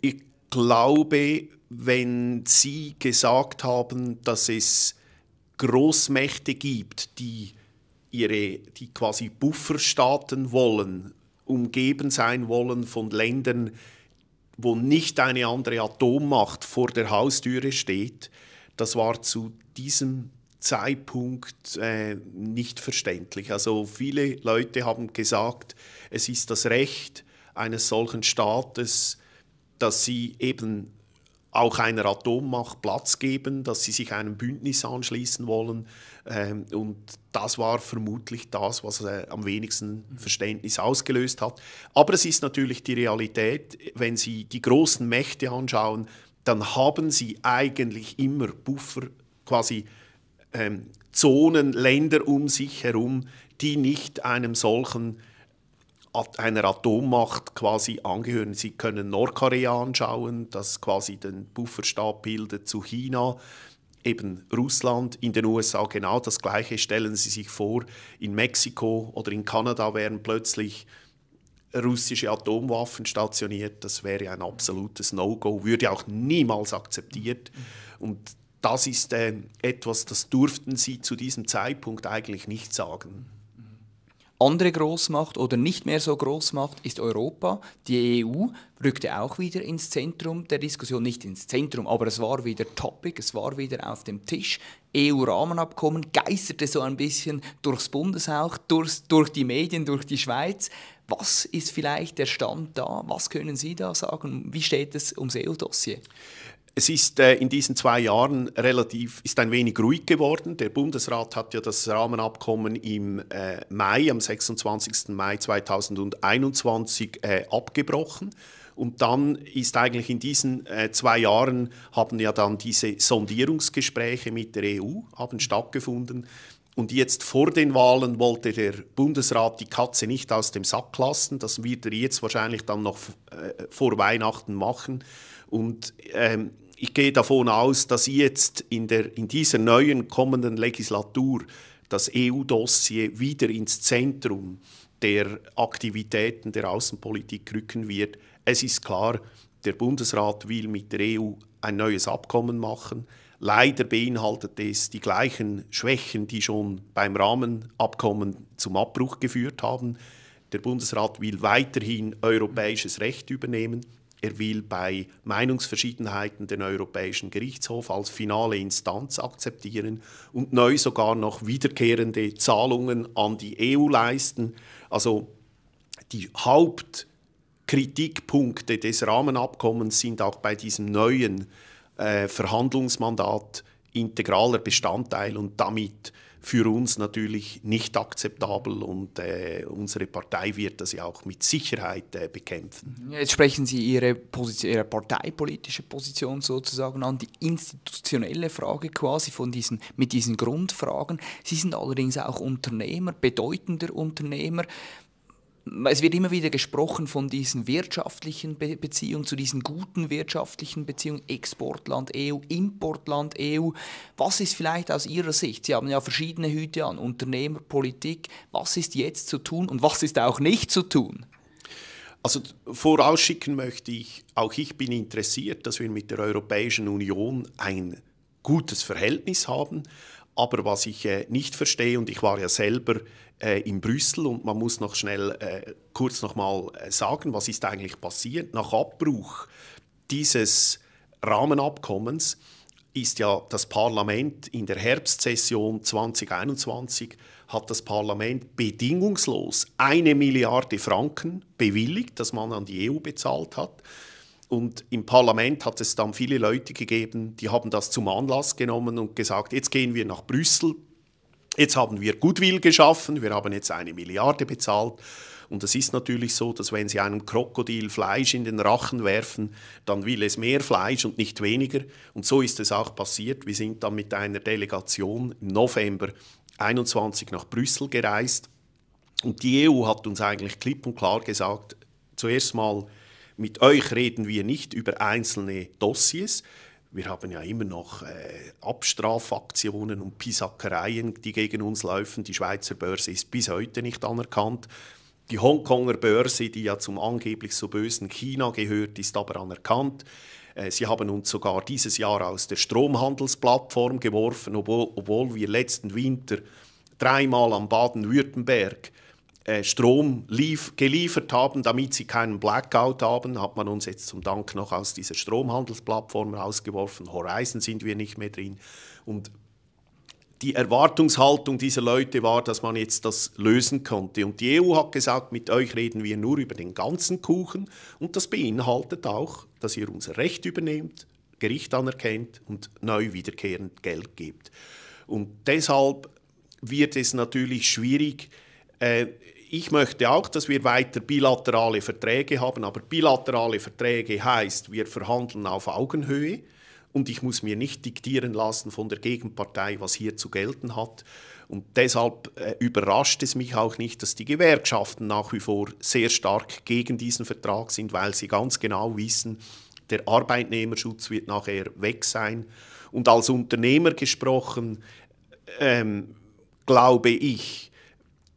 Ich glaube, wenn Sie gesagt haben, dass es Großmächte gibt, die ihre, die quasi Bufferstaaten wollen, umgeben sein wollen von Ländern, wo nicht eine andere Atommacht vor der Haustüre steht, das war zu diesem Zeitpunkt äh, nicht verständlich. Also viele Leute haben gesagt, es ist das Recht eines solchen Staates, dass sie eben auch einer Atommacht Platz geben, dass sie sich einem Bündnis anschließen wollen. Ähm, und das war vermutlich das, was am wenigsten mhm. Verständnis ausgelöst hat. Aber es ist natürlich die Realität, wenn Sie die großen Mächte anschauen, dann haben sie eigentlich immer Buffer quasi ähm, Zonen, Länder um sich herum, die nicht einem solchen einer Atommacht quasi angehören. Sie können Nordkorea anschauen, das quasi den Bufferstab bildet zu China, eben Russland, in den USA genau das Gleiche. Stellen Sie sich vor, in Mexiko oder in Kanada wären plötzlich russische Atomwaffen stationiert. Das wäre ein absolutes No-Go, würde auch niemals akzeptiert. Und das ist äh, etwas, das durften sie zu diesem Zeitpunkt eigentlich nicht sagen. Andere Großmacht oder nicht mehr so Großmacht ist Europa. Die EU rückte auch wieder ins Zentrum der Diskussion, nicht ins Zentrum, aber es war wieder Topic, es war wieder auf dem Tisch. EU-Rahmenabkommen geisterte so ein bisschen durchs Bundeshaus, durch, durch die Medien, durch die Schweiz. Was ist vielleicht der Stand da? Was können Sie da sagen? Wie steht es ums EU-Dossier? Es ist äh, in diesen zwei Jahren relativ, ist ein wenig ruhig geworden. Der Bundesrat hat ja das Rahmenabkommen im äh, Mai, am 26. Mai 2021 äh, abgebrochen. Und dann ist eigentlich in diesen äh, zwei Jahren haben ja dann diese Sondierungsgespräche mit der EU haben stattgefunden. Und jetzt vor den Wahlen wollte der Bundesrat die Katze nicht aus dem Sack lassen. Das wird er jetzt wahrscheinlich dann noch äh, vor Weihnachten machen. Und ähm, ich gehe davon aus, dass jetzt in, der, in dieser neuen kommenden Legislatur das EU-Dossier wieder ins Zentrum der Aktivitäten der Außenpolitik rücken wird. Es ist klar, der Bundesrat will mit der EU ein neues Abkommen machen. Leider beinhaltet es die gleichen Schwächen, die schon beim Rahmenabkommen zum Abbruch geführt haben. Der Bundesrat will weiterhin europäisches Recht übernehmen. Er will bei Meinungsverschiedenheiten den Europäischen Gerichtshof als finale Instanz akzeptieren und neu sogar noch wiederkehrende Zahlungen an die EU leisten. Also die Hauptkritikpunkte des Rahmenabkommens sind auch bei diesem neuen äh, Verhandlungsmandat integraler Bestandteil und damit für uns natürlich nicht akzeptabel und äh, unsere Partei wird das ja auch mit Sicherheit äh, bekämpfen. Jetzt sprechen Sie Ihre, Position, Ihre parteipolitische Position sozusagen an, die institutionelle Frage quasi von diesen, mit diesen Grundfragen. Sie sind allerdings auch Unternehmer, bedeutender Unternehmer es wird immer wieder gesprochen von diesen wirtschaftlichen Be Beziehungen, zu diesen guten wirtschaftlichen Beziehungen, Exportland EU, Importland EU. Was ist vielleicht aus Ihrer Sicht, Sie haben ja verschiedene Hüte an, Unternehmer, Politik, was ist jetzt zu tun und was ist auch nicht zu tun? Also vorausschicken möchte ich, auch ich bin interessiert, dass wir mit der Europäischen Union ein gutes Verhältnis haben. Aber was ich äh, nicht verstehe, und ich war ja selber äh, in Brüssel und man muss noch schnell äh, kurz nochmal äh, sagen, was ist eigentlich passiert. Nach Abbruch dieses Rahmenabkommens ist ja das Parlament in der Herbstsession 2021 hat das Parlament bedingungslos eine Milliarde Franken bewilligt, das man an die EU bezahlt hat. Und im Parlament hat es dann viele Leute gegeben, die haben das zum Anlass genommen und gesagt, jetzt gehen wir nach Brüssel, jetzt haben wir Goodwill geschaffen, wir haben jetzt eine Milliarde bezahlt. Und es ist natürlich so, dass wenn Sie einem Krokodil Fleisch in den Rachen werfen, dann will es mehr Fleisch und nicht weniger. Und so ist es auch passiert. Wir sind dann mit einer Delegation im November 2021 nach Brüssel gereist. Und die EU hat uns eigentlich klipp und klar gesagt, zuerst mal, mit euch reden wir nicht über einzelne Dossiers. Wir haben ja immer noch äh, Abstrafaktionen und Pisackereien, die gegen uns laufen. Die Schweizer Börse ist bis heute nicht anerkannt. Die Hongkonger Börse, die ja zum angeblich so bösen China gehört, ist aber anerkannt. Äh, sie haben uns sogar dieses Jahr aus der Stromhandelsplattform geworfen, obwohl, obwohl wir letzten Winter dreimal am Baden-Württemberg äh, Strom geliefert haben, damit sie keinen Blackout haben, hat man uns jetzt zum Dank noch aus dieser Stromhandelsplattform rausgeworfen. Horizon sind wir nicht mehr drin. Und die Erwartungshaltung dieser Leute war, dass man jetzt das lösen konnte. Und die EU hat gesagt, mit euch reden wir nur über den ganzen Kuchen. Und das beinhaltet auch, dass ihr unser Recht übernehmt, Gericht anerkennt und neu wiederkehrend Geld gibt. Und deshalb wird es natürlich schwierig, äh, ich möchte auch, dass wir weiter bilaterale Verträge haben, aber bilaterale Verträge heißt, wir verhandeln auf Augenhöhe und ich muss mir nicht diktieren lassen von der Gegenpartei, was hier zu gelten hat. Und deshalb äh, überrascht es mich auch nicht, dass die Gewerkschaften nach wie vor sehr stark gegen diesen Vertrag sind, weil sie ganz genau wissen, der Arbeitnehmerschutz wird nachher weg sein. Und als Unternehmer gesprochen, ähm, glaube ich,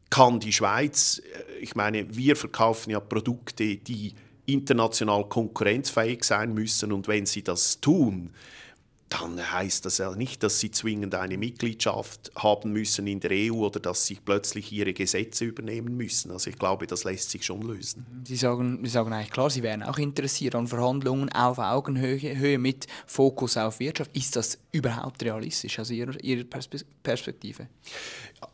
kann die Schweiz, äh, ich meine, wir verkaufen ja Produkte, die international konkurrenzfähig sein müssen und wenn sie das tun, dann heißt das ja nicht, dass sie zwingend eine Mitgliedschaft haben müssen in der EU oder dass sie plötzlich ihre Gesetze übernehmen müssen. Also ich glaube, das lässt sich schon lösen. Mhm. Sie sagen, sie sagen eigentlich klar, Sie wären auch interessiert an Verhandlungen auf Augenhöhe mit Fokus auf Wirtschaft. Ist das überhaupt realistisch aus also Ihrer, Ihrer Perspektive? Ja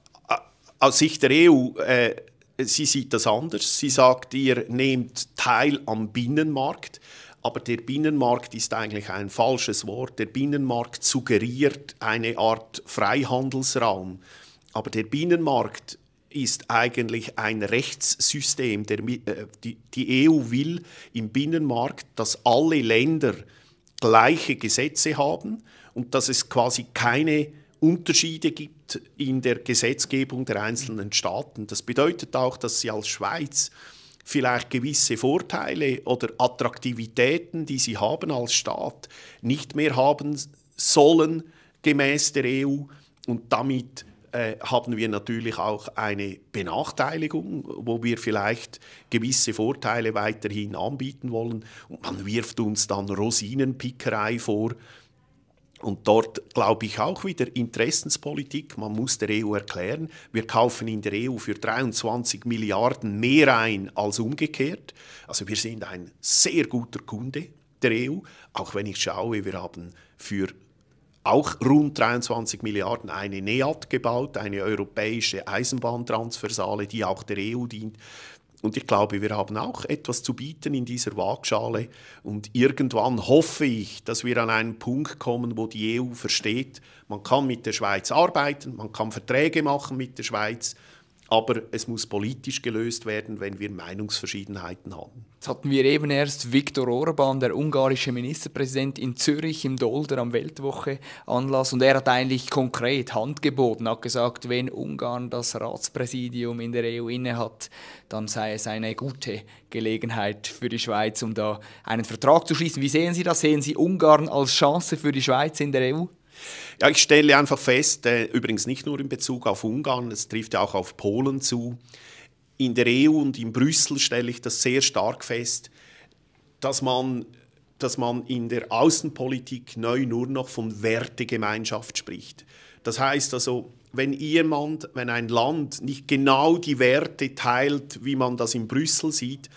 aus Sicht der EU, äh, sie sieht das anders. Sie sagt, ihr nehmt teil am Binnenmarkt. Aber der Binnenmarkt ist eigentlich ein falsches Wort. Der Binnenmarkt suggeriert eine Art Freihandelsraum. Aber der Binnenmarkt ist eigentlich ein Rechtssystem. Der, äh, die, die EU will im Binnenmarkt, dass alle Länder gleiche Gesetze haben und dass es quasi keine Unterschiede gibt in der Gesetzgebung der einzelnen Staaten. Das bedeutet auch, dass sie als Schweiz vielleicht gewisse Vorteile oder Attraktivitäten, die sie haben als Staat, nicht mehr haben sollen gemäß der EU und damit äh, haben wir natürlich auch eine Benachteiligung, wo wir vielleicht gewisse Vorteile weiterhin anbieten wollen. Und man wirft uns dann Rosinenpickerei vor, und dort glaube ich auch wieder Interessenspolitik. Man muss der EU erklären, wir kaufen in der EU für 23 Milliarden mehr ein als umgekehrt. Also wir sind ein sehr guter Kunde der EU, auch wenn ich schaue, wir haben für auch rund 23 Milliarden eine NEAT gebaut, eine europäische Eisenbahntransversale, die auch der EU dient. Und ich glaube, wir haben auch etwas zu bieten in dieser Waagschale. Und irgendwann hoffe ich, dass wir an einen Punkt kommen, wo die EU versteht, man kann mit der Schweiz arbeiten, man kann Verträge machen mit der Schweiz, aber es muss politisch gelöst werden, wenn wir Meinungsverschiedenheiten haben. Jetzt hatten wir eben erst Viktor Orban, der ungarische Ministerpräsident in Zürich im Dolder am Weltwoche Anlass und er hat eigentlich konkret Hand geboten, hat gesagt, wenn Ungarn das Ratspräsidium in der EU innehat, dann sei es eine gute Gelegenheit für die Schweiz, um da einen Vertrag zu schließen. Wie sehen Sie das? Sehen Sie Ungarn als Chance für die Schweiz in der EU? Ja, ich stelle einfach fest, äh, übrigens nicht nur in Bezug auf Ungarn, es trifft ja auch auf Polen zu. In der EU und in Brüssel stelle ich das sehr stark fest, dass man, dass man in der Außenpolitik neu nur noch von Wertegemeinschaft spricht. Das heißt also, wenn jemand, wenn ein Land nicht genau die Werte teilt, wie man das in Brüssel sieht,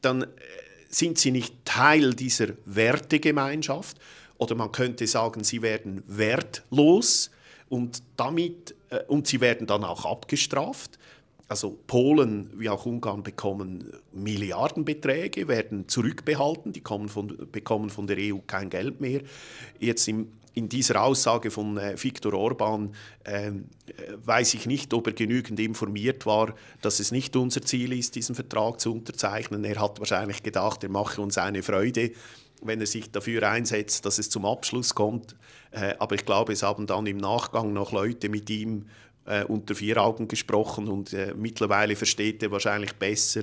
dann äh, sind sie nicht Teil dieser Wertegemeinschaft, oder man könnte sagen, sie werden wertlos und damit äh, und sie werden dann auch abgestraft. Also Polen wie auch Ungarn bekommen Milliardenbeträge, werden zurückbehalten, die von, bekommen von der EU kein Geld mehr. Jetzt im in dieser Aussage von äh, Viktor Orban ähm, äh, weiß ich nicht, ob er genügend informiert war, dass es nicht unser Ziel ist, diesen Vertrag zu unterzeichnen. Er hat wahrscheinlich gedacht, er mache uns eine Freude, wenn er sich dafür einsetzt, dass es zum Abschluss kommt. Äh, aber ich glaube, es haben dann im Nachgang noch Leute mit ihm äh, unter vier Augen gesprochen und äh, mittlerweile versteht er wahrscheinlich besser,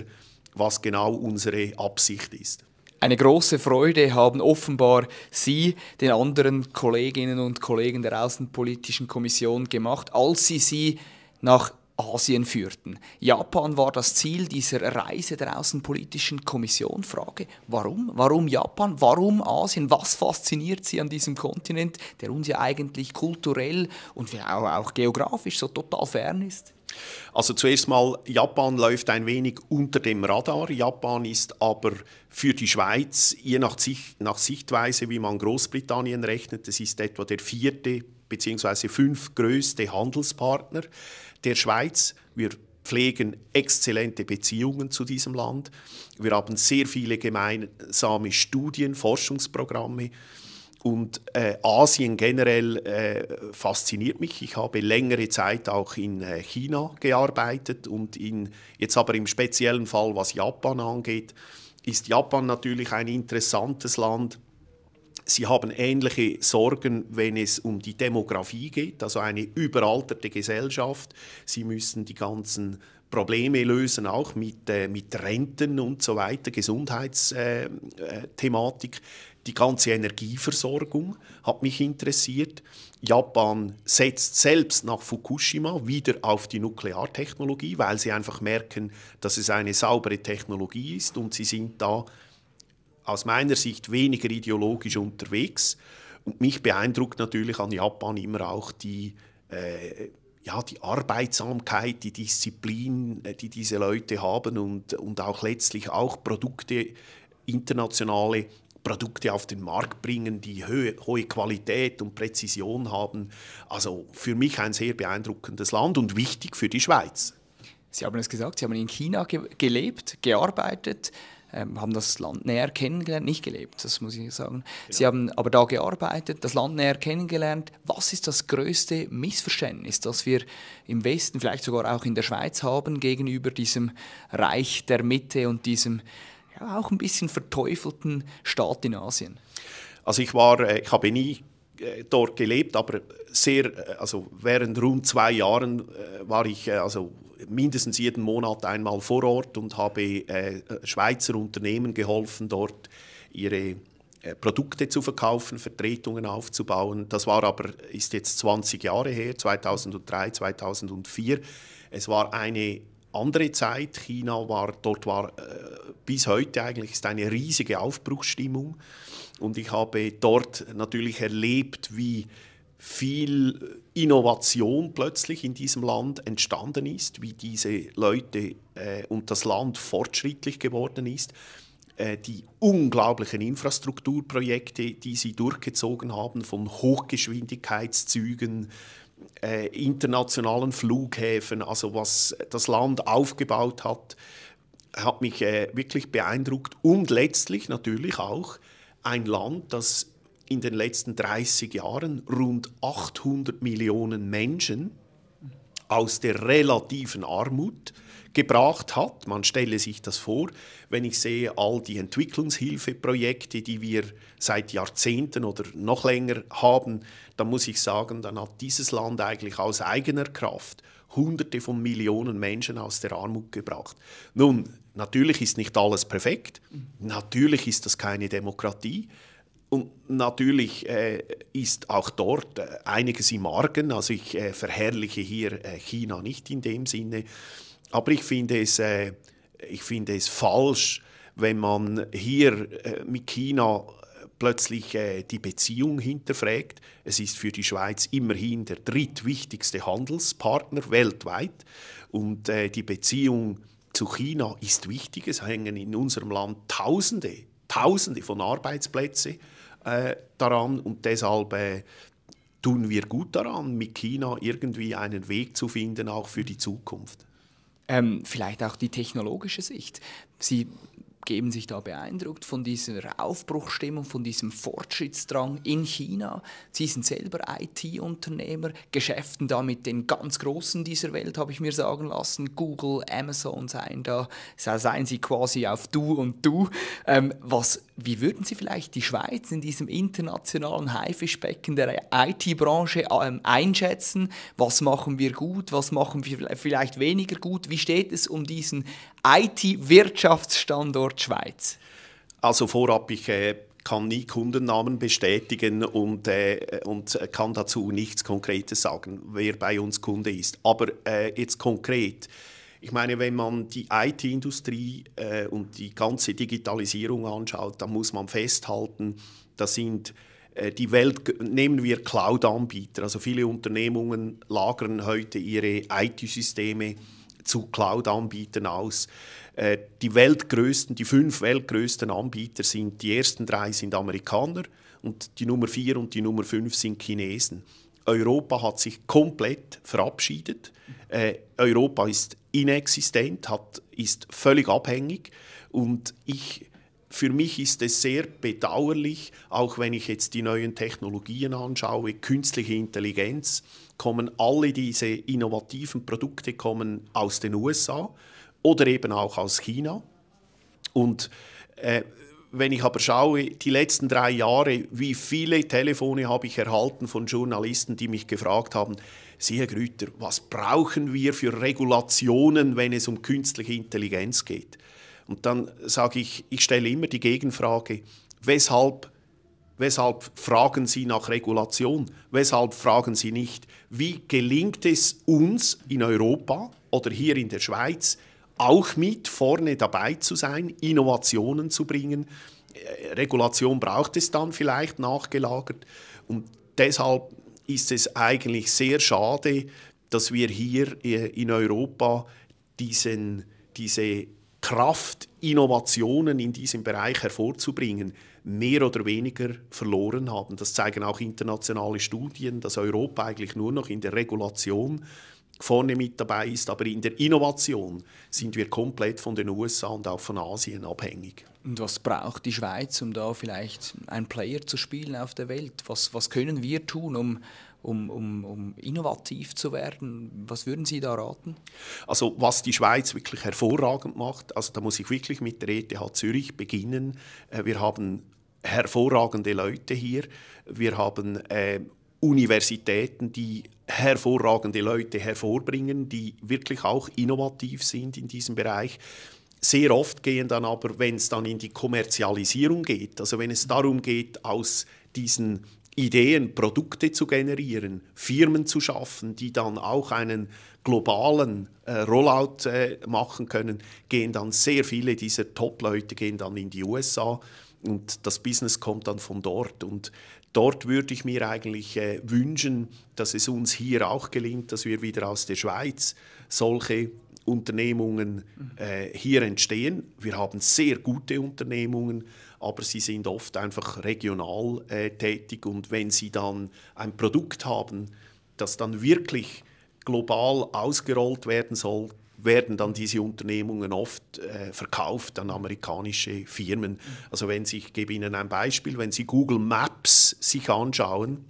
was genau unsere Absicht ist. Eine große Freude haben offenbar Sie den anderen Kolleginnen und Kollegen der Außenpolitischen Kommission gemacht, als Sie sie nach Asien führten. Japan war das Ziel dieser Reise der Außenpolitischen Kommission. Frage, warum? Warum Japan? Warum Asien? Was fasziniert Sie an diesem Kontinent, der uns ja eigentlich kulturell und auch geografisch so total fern ist? Also zuerst mal, Japan läuft ein wenig unter dem Radar. Japan ist aber für die Schweiz, je nach, Sicht, nach Sichtweise, wie man Großbritannien rechnet, das ist etwa der vierte bzw. fünftgrößte Handelspartner der Schweiz. Wir pflegen exzellente Beziehungen zu diesem Land. Wir haben sehr viele gemeinsame Studien, Forschungsprogramme. Und äh, Asien generell äh, fasziniert mich. Ich habe längere Zeit auch in äh, China gearbeitet und in, jetzt aber im speziellen Fall, was Japan angeht, ist Japan natürlich ein interessantes Land Sie haben ähnliche Sorgen, wenn es um die Demografie geht, also eine überalterte Gesellschaft. Sie müssen die ganzen Probleme lösen, auch mit, äh, mit Renten und so weiter, Gesundheitsthematik. Äh, die ganze Energieversorgung hat mich interessiert. Japan setzt selbst nach Fukushima wieder auf die Nukleartechnologie, weil sie einfach merken, dass es eine saubere Technologie ist und sie sind da aus meiner Sicht weniger ideologisch unterwegs. Und mich beeindruckt natürlich an Japan immer auch die, äh, ja, die Arbeitsamkeit, die Disziplin, äh, die diese Leute haben und, und auch letztlich auch Produkte, internationale Produkte auf den Markt bringen, die hohe, hohe Qualität und Präzision haben. Also für mich ein sehr beeindruckendes Land und wichtig für die Schweiz. Sie haben es gesagt, Sie haben in China ge gelebt, gearbeitet ähm, haben das Land näher kennengelernt, nicht gelebt, das muss ich sagen. Genau. Sie haben aber da gearbeitet, das Land näher kennengelernt. Was ist das größte Missverständnis, das wir im Westen, vielleicht sogar auch in der Schweiz haben, gegenüber diesem Reich der Mitte und diesem ja, auch ein bisschen verteufelten Staat in Asien? Also ich war, äh, ich habe nie äh, dort gelebt, aber sehr, äh, also während rund zwei Jahren war ich also mindestens jeden Monat einmal vor Ort und habe äh, Schweizer Unternehmen geholfen, dort ihre äh, Produkte zu verkaufen, Vertretungen aufzubauen. Das war aber, ist jetzt 20 Jahre her, 2003, 2004. Es war eine andere Zeit. China war, dort war äh, bis heute eigentlich ist eine riesige Aufbruchsstimmung. Und ich habe dort natürlich erlebt, wie viel Innovation plötzlich in diesem Land entstanden ist, wie diese Leute äh, und das Land fortschrittlich geworden ist, äh, die unglaublichen Infrastrukturprojekte, die sie durchgezogen haben, von Hochgeschwindigkeitszügen, äh, internationalen Flughäfen, also was das Land aufgebaut hat, hat mich äh, wirklich beeindruckt und letztlich natürlich auch ein Land, das in den letzten 30 Jahren rund 800 Millionen Menschen aus der relativen Armut gebracht hat. Man stelle sich das vor, wenn ich sehe all die Entwicklungshilfeprojekte, die wir seit Jahrzehnten oder noch länger haben, dann muss ich sagen, dann hat dieses Land eigentlich aus eigener Kraft Hunderte von Millionen Menschen aus der Armut gebracht. Nun, natürlich ist nicht alles perfekt, natürlich ist das keine Demokratie, und natürlich äh, ist auch dort äh, einiges im Argen. Also ich äh, verherrliche hier äh, China nicht in dem Sinne. Aber ich finde es, äh, ich finde es falsch, wenn man hier mit China plötzlich die Beziehung hinterfragt. Es ist für die Schweiz immerhin der drittwichtigste Handelspartner weltweit. Und die Beziehung zu China ist wichtig. Es hängen in unserem Land Tausende, Tausende von Arbeitsplätzen äh, daran und deshalb äh, tun wir gut daran, mit China irgendwie einen Weg zu finden, auch für die Zukunft. Ähm, vielleicht auch die technologische Sicht. Sie geben sich da beeindruckt von dieser Aufbruchstimmung, von diesem Fortschrittsdrang in China. Sie sind selber IT-Unternehmer, geschäften da mit den ganz Großen dieser Welt, habe ich mir sagen lassen. Google, Amazon seien da, seien sie quasi auf Du und Du. Ähm, was wie würden Sie vielleicht die Schweiz in diesem internationalen Haifischbecken der IT-Branche ähm, einschätzen? Was machen wir gut? Was machen wir vielleicht weniger gut? Wie steht es um diesen IT-Wirtschaftsstandort Schweiz? Also vorab, ich äh, kann nie Kundennamen bestätigen und, äh, und kann dazu nichts Konkretes sagen, wer bei uns Kunde ist. Aber äh, jetzt konkret. Ich meine, wenn man die IT-Industrie äh, und die ganze Digitalisierung anschaut, dann muss man festhalten, das sind äh, die Welt, nehmen wir Cloud-Anbieter. Also viele Unternehmungen lagern heute ihre IT-Systeme zu Cloud-Anbietern aus. Äh, die weltgrößten, die fünf weltgrößten Anbieter sind, die ersten drei sind Amerikaner und die Nummer vier und die Nummer fünf sind Chinesen. Europa hat sich komplett verabschiedet. Äh, Europa ist inexistent, hat, ist völlig abhängig. Und ich, für mich ist es sehr bedauerlich, auch wenn ich jetzt die neuen Technologien anschaue, künstliche Intelligenz, kommen alle diese innovativen Produkte kommen aus den USA oder eben auch aus China. Und äh, wenn ich aber schaue, die letzten drei Jahre, wie viele Telefone habe ich erhalten von Journalisten, die mich gefragt haben, Sie, Herr Grüter, was brauchen wir für Regulationen, wenn es um künstliche Intelligenz geht? Und dann sage ich, ich stelle immer die Gegenfrage, weshalb, weshalb fragen Sie nach Regulation? Weshalb fragen Sie nicht, wie gelingt es uns in Europa oder hier in der Schweiz, auch mit vorne dabei zu sein, Innovationen zu bringen. Äh, Regulation braucht es dann vielleicht nachgelagert. Und deshalb ist es eigentlich sehr schade, dass wir hier äh, in Europa diesen, diese Kraft, Innovationen in diesem Bereich hervorzubringen, mehr oder weniger verloren haben. Das zeigen auch internationale Studien, dass Europa eigentlich nur noch in der Regulation vorne mit dabei ist. Aber in der Innovation sind wir komplett von den USA und auch von Asien abhängig. Und was braucht die Schweiz, um da vielleicht ein Player zu spielen auf der Welt? Was, was können wir tun, um, um, um, um, innovativ zu werden? Was würden Sie da raten? Also was die Schweiz wirklich hervorragend macht, also da muss ich wirklich mit der ETH Zürich beginnen. Äh, wir haben hervorragende Leute hier. Wir haben äh, Universitäten, die hervorragende Leute hervorbringen, die wirklich auch innovativ sind in diesem Bereich. Sehr oft gehen dann aber, wenn es dann in die Kommerzialisierung geht, also wenn es darum geht, aus diesen Ideen Produkte zu generieren, Firmen zu schaffen, die dann auch einen globalen äh, Rollout äh, machen können, gehen dann sehr viele dieser Top-Leute gehen dann in die USA und das Business kommt dann von dort. Und Dort würde ich mir eigentlich äh, wünschen, dass es uns hier auch gelingt, dass wir wieder aus der Schweiz solche Unternehmungen äh, hier entstehen. Wir haben sehr gute Unternehmungen, aber sie sind oft einfach regional äh, tätig. Und wenn sie dann ein Produkt haben, das dann wirklich global ausgerollt werden soll, werden dann diese Unternehmungen oft äh, verkauft an amerikanische Firmen. Also wenn Sie, ich gebe Ihnen ein Beispiel, wenn Sie Google Maps sich anschauen,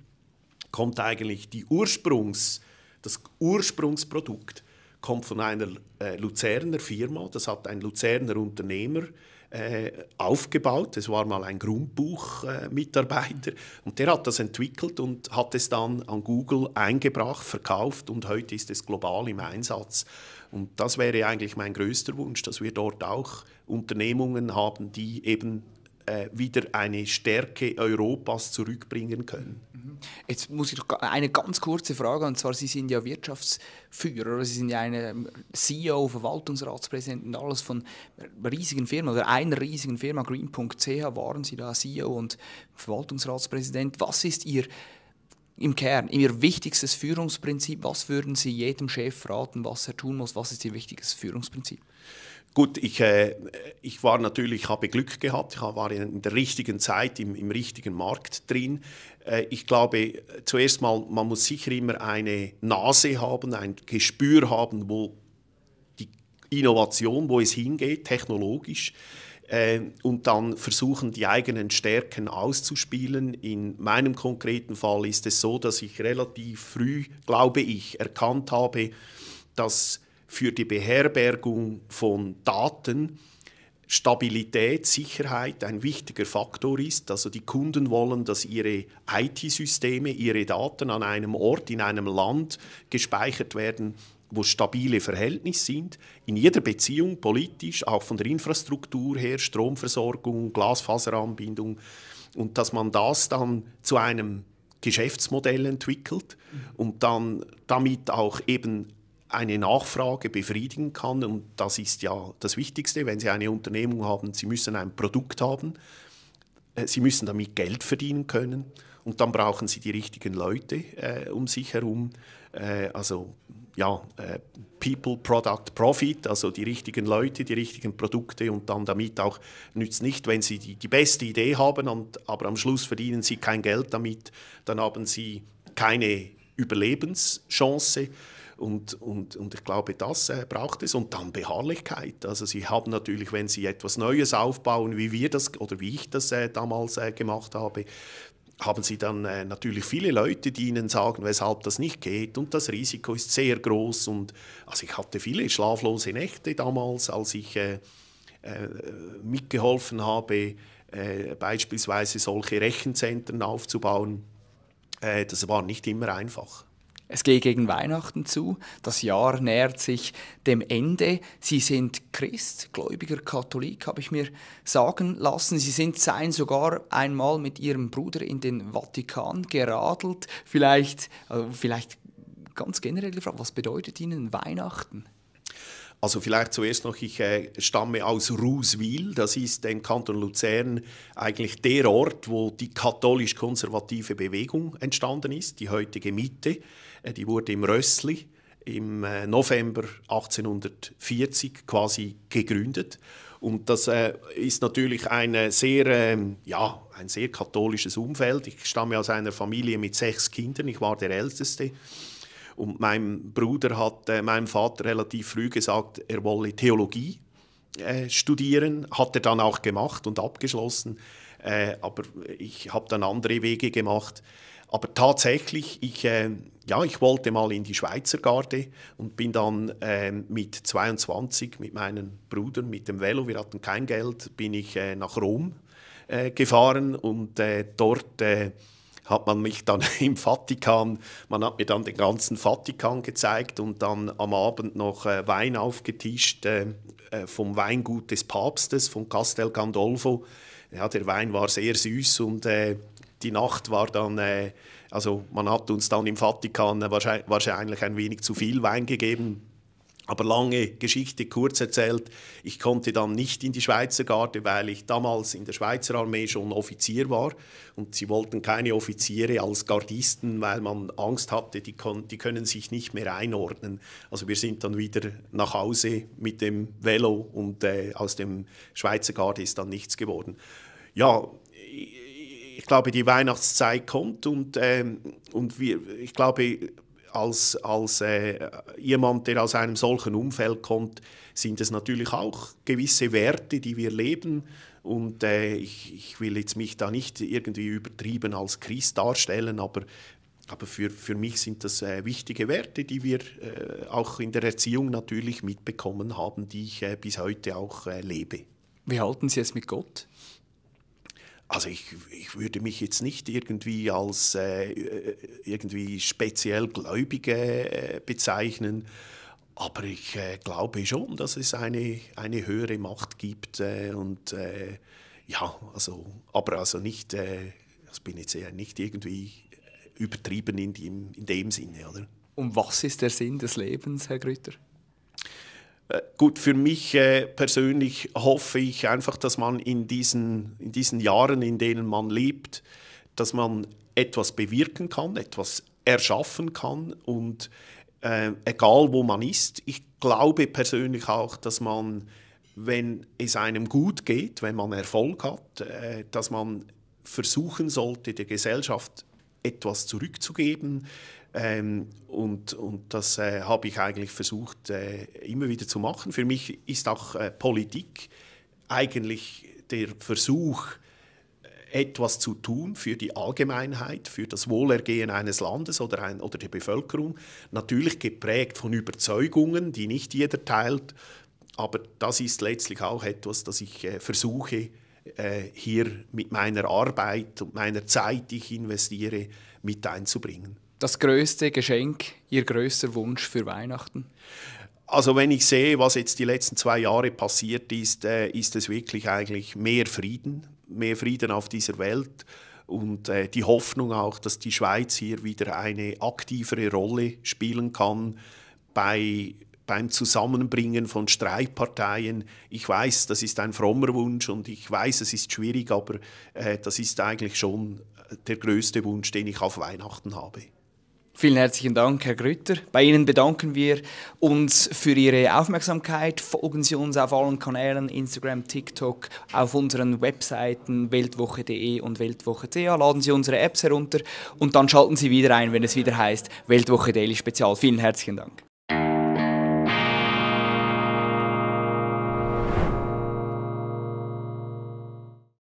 kommt eigentlich die Ursprungs, das Ursprungsprodukt kommt von einer äh, Luzerner Firma, das hat ein Luzerner Unternehmer äh, aufgebaut. Es war mal ein Grundbuchmitarbeiter äh, und der hat das entwickelt und hat es dann an Google eingebracht, verkauft und heute ist es global im Einsatz. Und das wäre eigentlich mein größter Wunsch, dass wir dort auch Unternehmungen haben, die eben äh, wieder eine Stärke Europas zurückbringen können. Mhm. Jetzt muss ich noch eine ganz kurze Frage, und zwar, Sie sind ja Wirtschaftsführer, Sie sind ja eine ähm, CEO, Verwaltungsratspräsidenten, alles von riesigen Firmen oder einer riesigen Firma, Green.ch, waren Sie da CEO und Verwaltungsratspräsident. Was ist Ihr im Kern, Ihr wichtigstes Führungsprinzip? Was würden Sie jedem Chef raten, was er tun muss? Was ist Ihr wichtiges Führungsprinzip? Gut, ich, äh, ich war natürlich, habe Glück gehabt, ich war in der richtigen Zeit im, im richtigen Markt drin. Äh, ich glaube, zuerst mal, man muss sicher immer eine Nase haben, ein Gespür haben, wo die Innovation, wo es hingeht, technologisch äh, und dann versuchen, die eigenen Stärken auszuspielen. In meinem konkreten Fall ist es so, dass ich relativ früh, glaube ich, erkannt habe, dass für die Beherbergung von Daten Stabilität, Sicherheit ein wichtiger Faktor ist. Also die Kunden wollen, dass ihre IT-Systeme, ihre Daten an einem Ort, in einem Land gespeichert werden, wo stabile Verhältnisse sind, in jeder Beziehung politisch, auch von der Infrastruktur her, Stromversorgung, Glasfaseranbindung, und dass man das dann zu einem Geschäftsmodell entwickelt und dann damit auch eben eine Nachfrage befriedigen kann. Und das ist ja das Wichtigste, wenn Sie eine Unternehmung haben. Sie müssen ein Produkt haben, äh, Sie müssen damit Geld verdienen können und dann brauchen Sie die richtigen Leute äh, um sich herum. Äh, also ja, äh, People, Product, Profit, also die richtigen Leute, die richtigen Produkte und dann damit auch nützt nicht, wenn Sie die, die beste Idee haben, und, aber am Schluss verdienen Sie kein Geld damit, dann haben Sie keine Überlebenschance. Und, und, und ich glaube, das äh, braucht es. Und dann Beharrlichkeit. Also sie haben natürlich, wenn sie etwas Neues aufbauen, wie wir das oder wie ich das äh, damals äh, gemacht habe, haben sie dann äh, natürlich viele Leute, die ihnen sagen, weshalb das nicht geht und das Risiko ist sehr groß und also ich hatte viele schlaflose Nächte damals, als ich äh, äh, mitgeholfen habe, beispielsweise solche Rechenzentren aufzubauen. das war nicht immer einfach. Es geht gegen Weihnachten zu, das Jahr nähert sich dem Ende. Sie sind Christ, gläubiger Katholik, habe ich mir sagen lassen. Sie sind sein sogar einmal mit ihrem Bruder in den Vatikan geradelt. Vielleicht, also vielleicht ganz generell gefragt, was bedeutet Ihnen Weihnachten? Also vielleicht zuerst noch, ich äh, stamme aus Ruswil, das ist im Kanton Luzern eigentlich der Ort, wo die katholisch-konservative Bewegung entstanden ist, die heutige Mitte. Äh, die wurde im Rössli im äh, November 1840 quasi gegründet. Und das äh, ist natürlich eine äh, sehr, ähm, ja, ein sehr katholisches Umfeld. Ich stamme aus einer Familie mit sechs Kindern, ich war der Älteste. Und mein Bruder hat äh, meinem Vater relativ früh gesagt, er wolle Theologie äh, studieren, hat er dann auch gemacht und abgeschlossen. aber ich habe dann andere Wege gemacht. Aber tatsächlich, ich, äh, ja, ich wollte mal in die Schweizer Garde und bin dann äh, mit 22 mit meinen Brüdern mit dem Velo, wir hatten kein Geld, bin ich äh, nach Rom äh, gefahren und äh, dort äh, hat man mich dann [LAUGHS] im Vatikan, man hat mir dann den ganzen Vatikan gezeigt und dann am Abend noch äh, Wein aufgetischt äh, vom Weingut des Papstes, von Castel Gandolfo. Ja, der Wein war sehr süß und äh, die Nacht war dann, äh, also man hat uns dann im Vatikan äh, wahrscheinlich, ein wenig zu viel Wein gegeben. Aber lange Geschichte kurz erzählt, ich konnte dann nicht in die Schweizer Garde, weil ich damals in der Schweizer Armee schon Offizier war und sie wollten keine Offiziere als Gardisten, weil man Angst hatte, die, die können sich nicht mehr einordnen. Also wir sind dann wieder nach Hause mit dem Velo und äh, aus dem Schweizer Garde ist dann nichts geworden. Ja, glaube, die Weihnachtszeit kommt und, ähm, und wir, ich glaube, als, als äh, jemand, der aus einem solchen Umfeld kommt, sind es natürlich auch gewisse Werte, die wir leben. Und äh, ich, ich, will jetzt mich da nicht irgendwie übertrieben als Christ darstellen, aber, aber für, für mich sind das äh, wichtige Werte, die wir äh, auch in der Erziehung natürlich mitbekommen haben, die ich äh, bis heute auch äh, lebe. Wie halten Sie es mit Gott? Also ich, ich würde mich jetzt nicht irgendwie als äh, äh irgendwie speziell Gläubige äh, bezeichnen, aber ich äh, glaube schon, dass es eine, eine höhere Macht gibt äh, und äh, ja, also, aber also nicht, das bin jetzt eher nicht irgendwie übertrieben in dem, in dem Sinne, oder? Und was ist der Sinn des Lebens, Herr Grütter? Gut, für mich äh, persönlich hoffe ich einfach, dass man in diesen, in diesen Jahren, in denen man lebt, dass man etwas bewirken kann, etwas erschaffen kann und äh, egal wo man ist, ich glaube persönlich auch, dass man, wenn es einem gut geht, wenn man Erfolg hat, äh, dass man versuchen sollte, der Gesellschaft etwas zurückzugeben, ähm, und, und das äh, habe ich eigentlich versucht äh, immer wieder zu machen. Für mich ist auch äh, Politik eigentlich der Versuch, äh, etwas zu tun für die Allgemeinheit, für das Wohlergehen eines Landes oder, ein, oder der Bevölkerung. Natürlich geprägt von Überzeugungen, die nicht jeder teilt, aber das ist letztlich auch etwas, das ich äh, versuche, äh, hier mit meiner Arbeit und meiner Zeit, die ich investiere, mit einzubringen das größte Geschenk, Ihr größter Wunsch für Weihnachten? Also wenn ich sehe, was jetzt die letzten zwei Jahre passiert ist, äh, ist es wirklich eigentlich mehr Frieden, mehr Frieden auf dieser Welt und äh, die Hoffnung auch, dass die Schweiz hier wieder eine aktivere Rolle spielen kann bei beim Zusammenbringen von Streitparteien. Ich weiß, das ist ein frommer Wunsch und ich weiß, es ist schwierig, aber äh, das ist eigentlich schon äh, der größte Wunsch, den ich auf Weihnachten habe. Vielen herzlichen Dank, Herr Grütter. Bei Ihnen bedanken wir uns für Ihre Aufmerksamkeit. Folgen Sie uns auf allen Kanälen, Instagram, TikTok, auf unseren Webseiten weltwoche.de und weltwoche.ca. Laden Sie unsere Apps herunter und dann schalten Sie wieder ein, wenn es wieder heißt Weltwoche Daily Spezial. Vielen herzlichen Dank.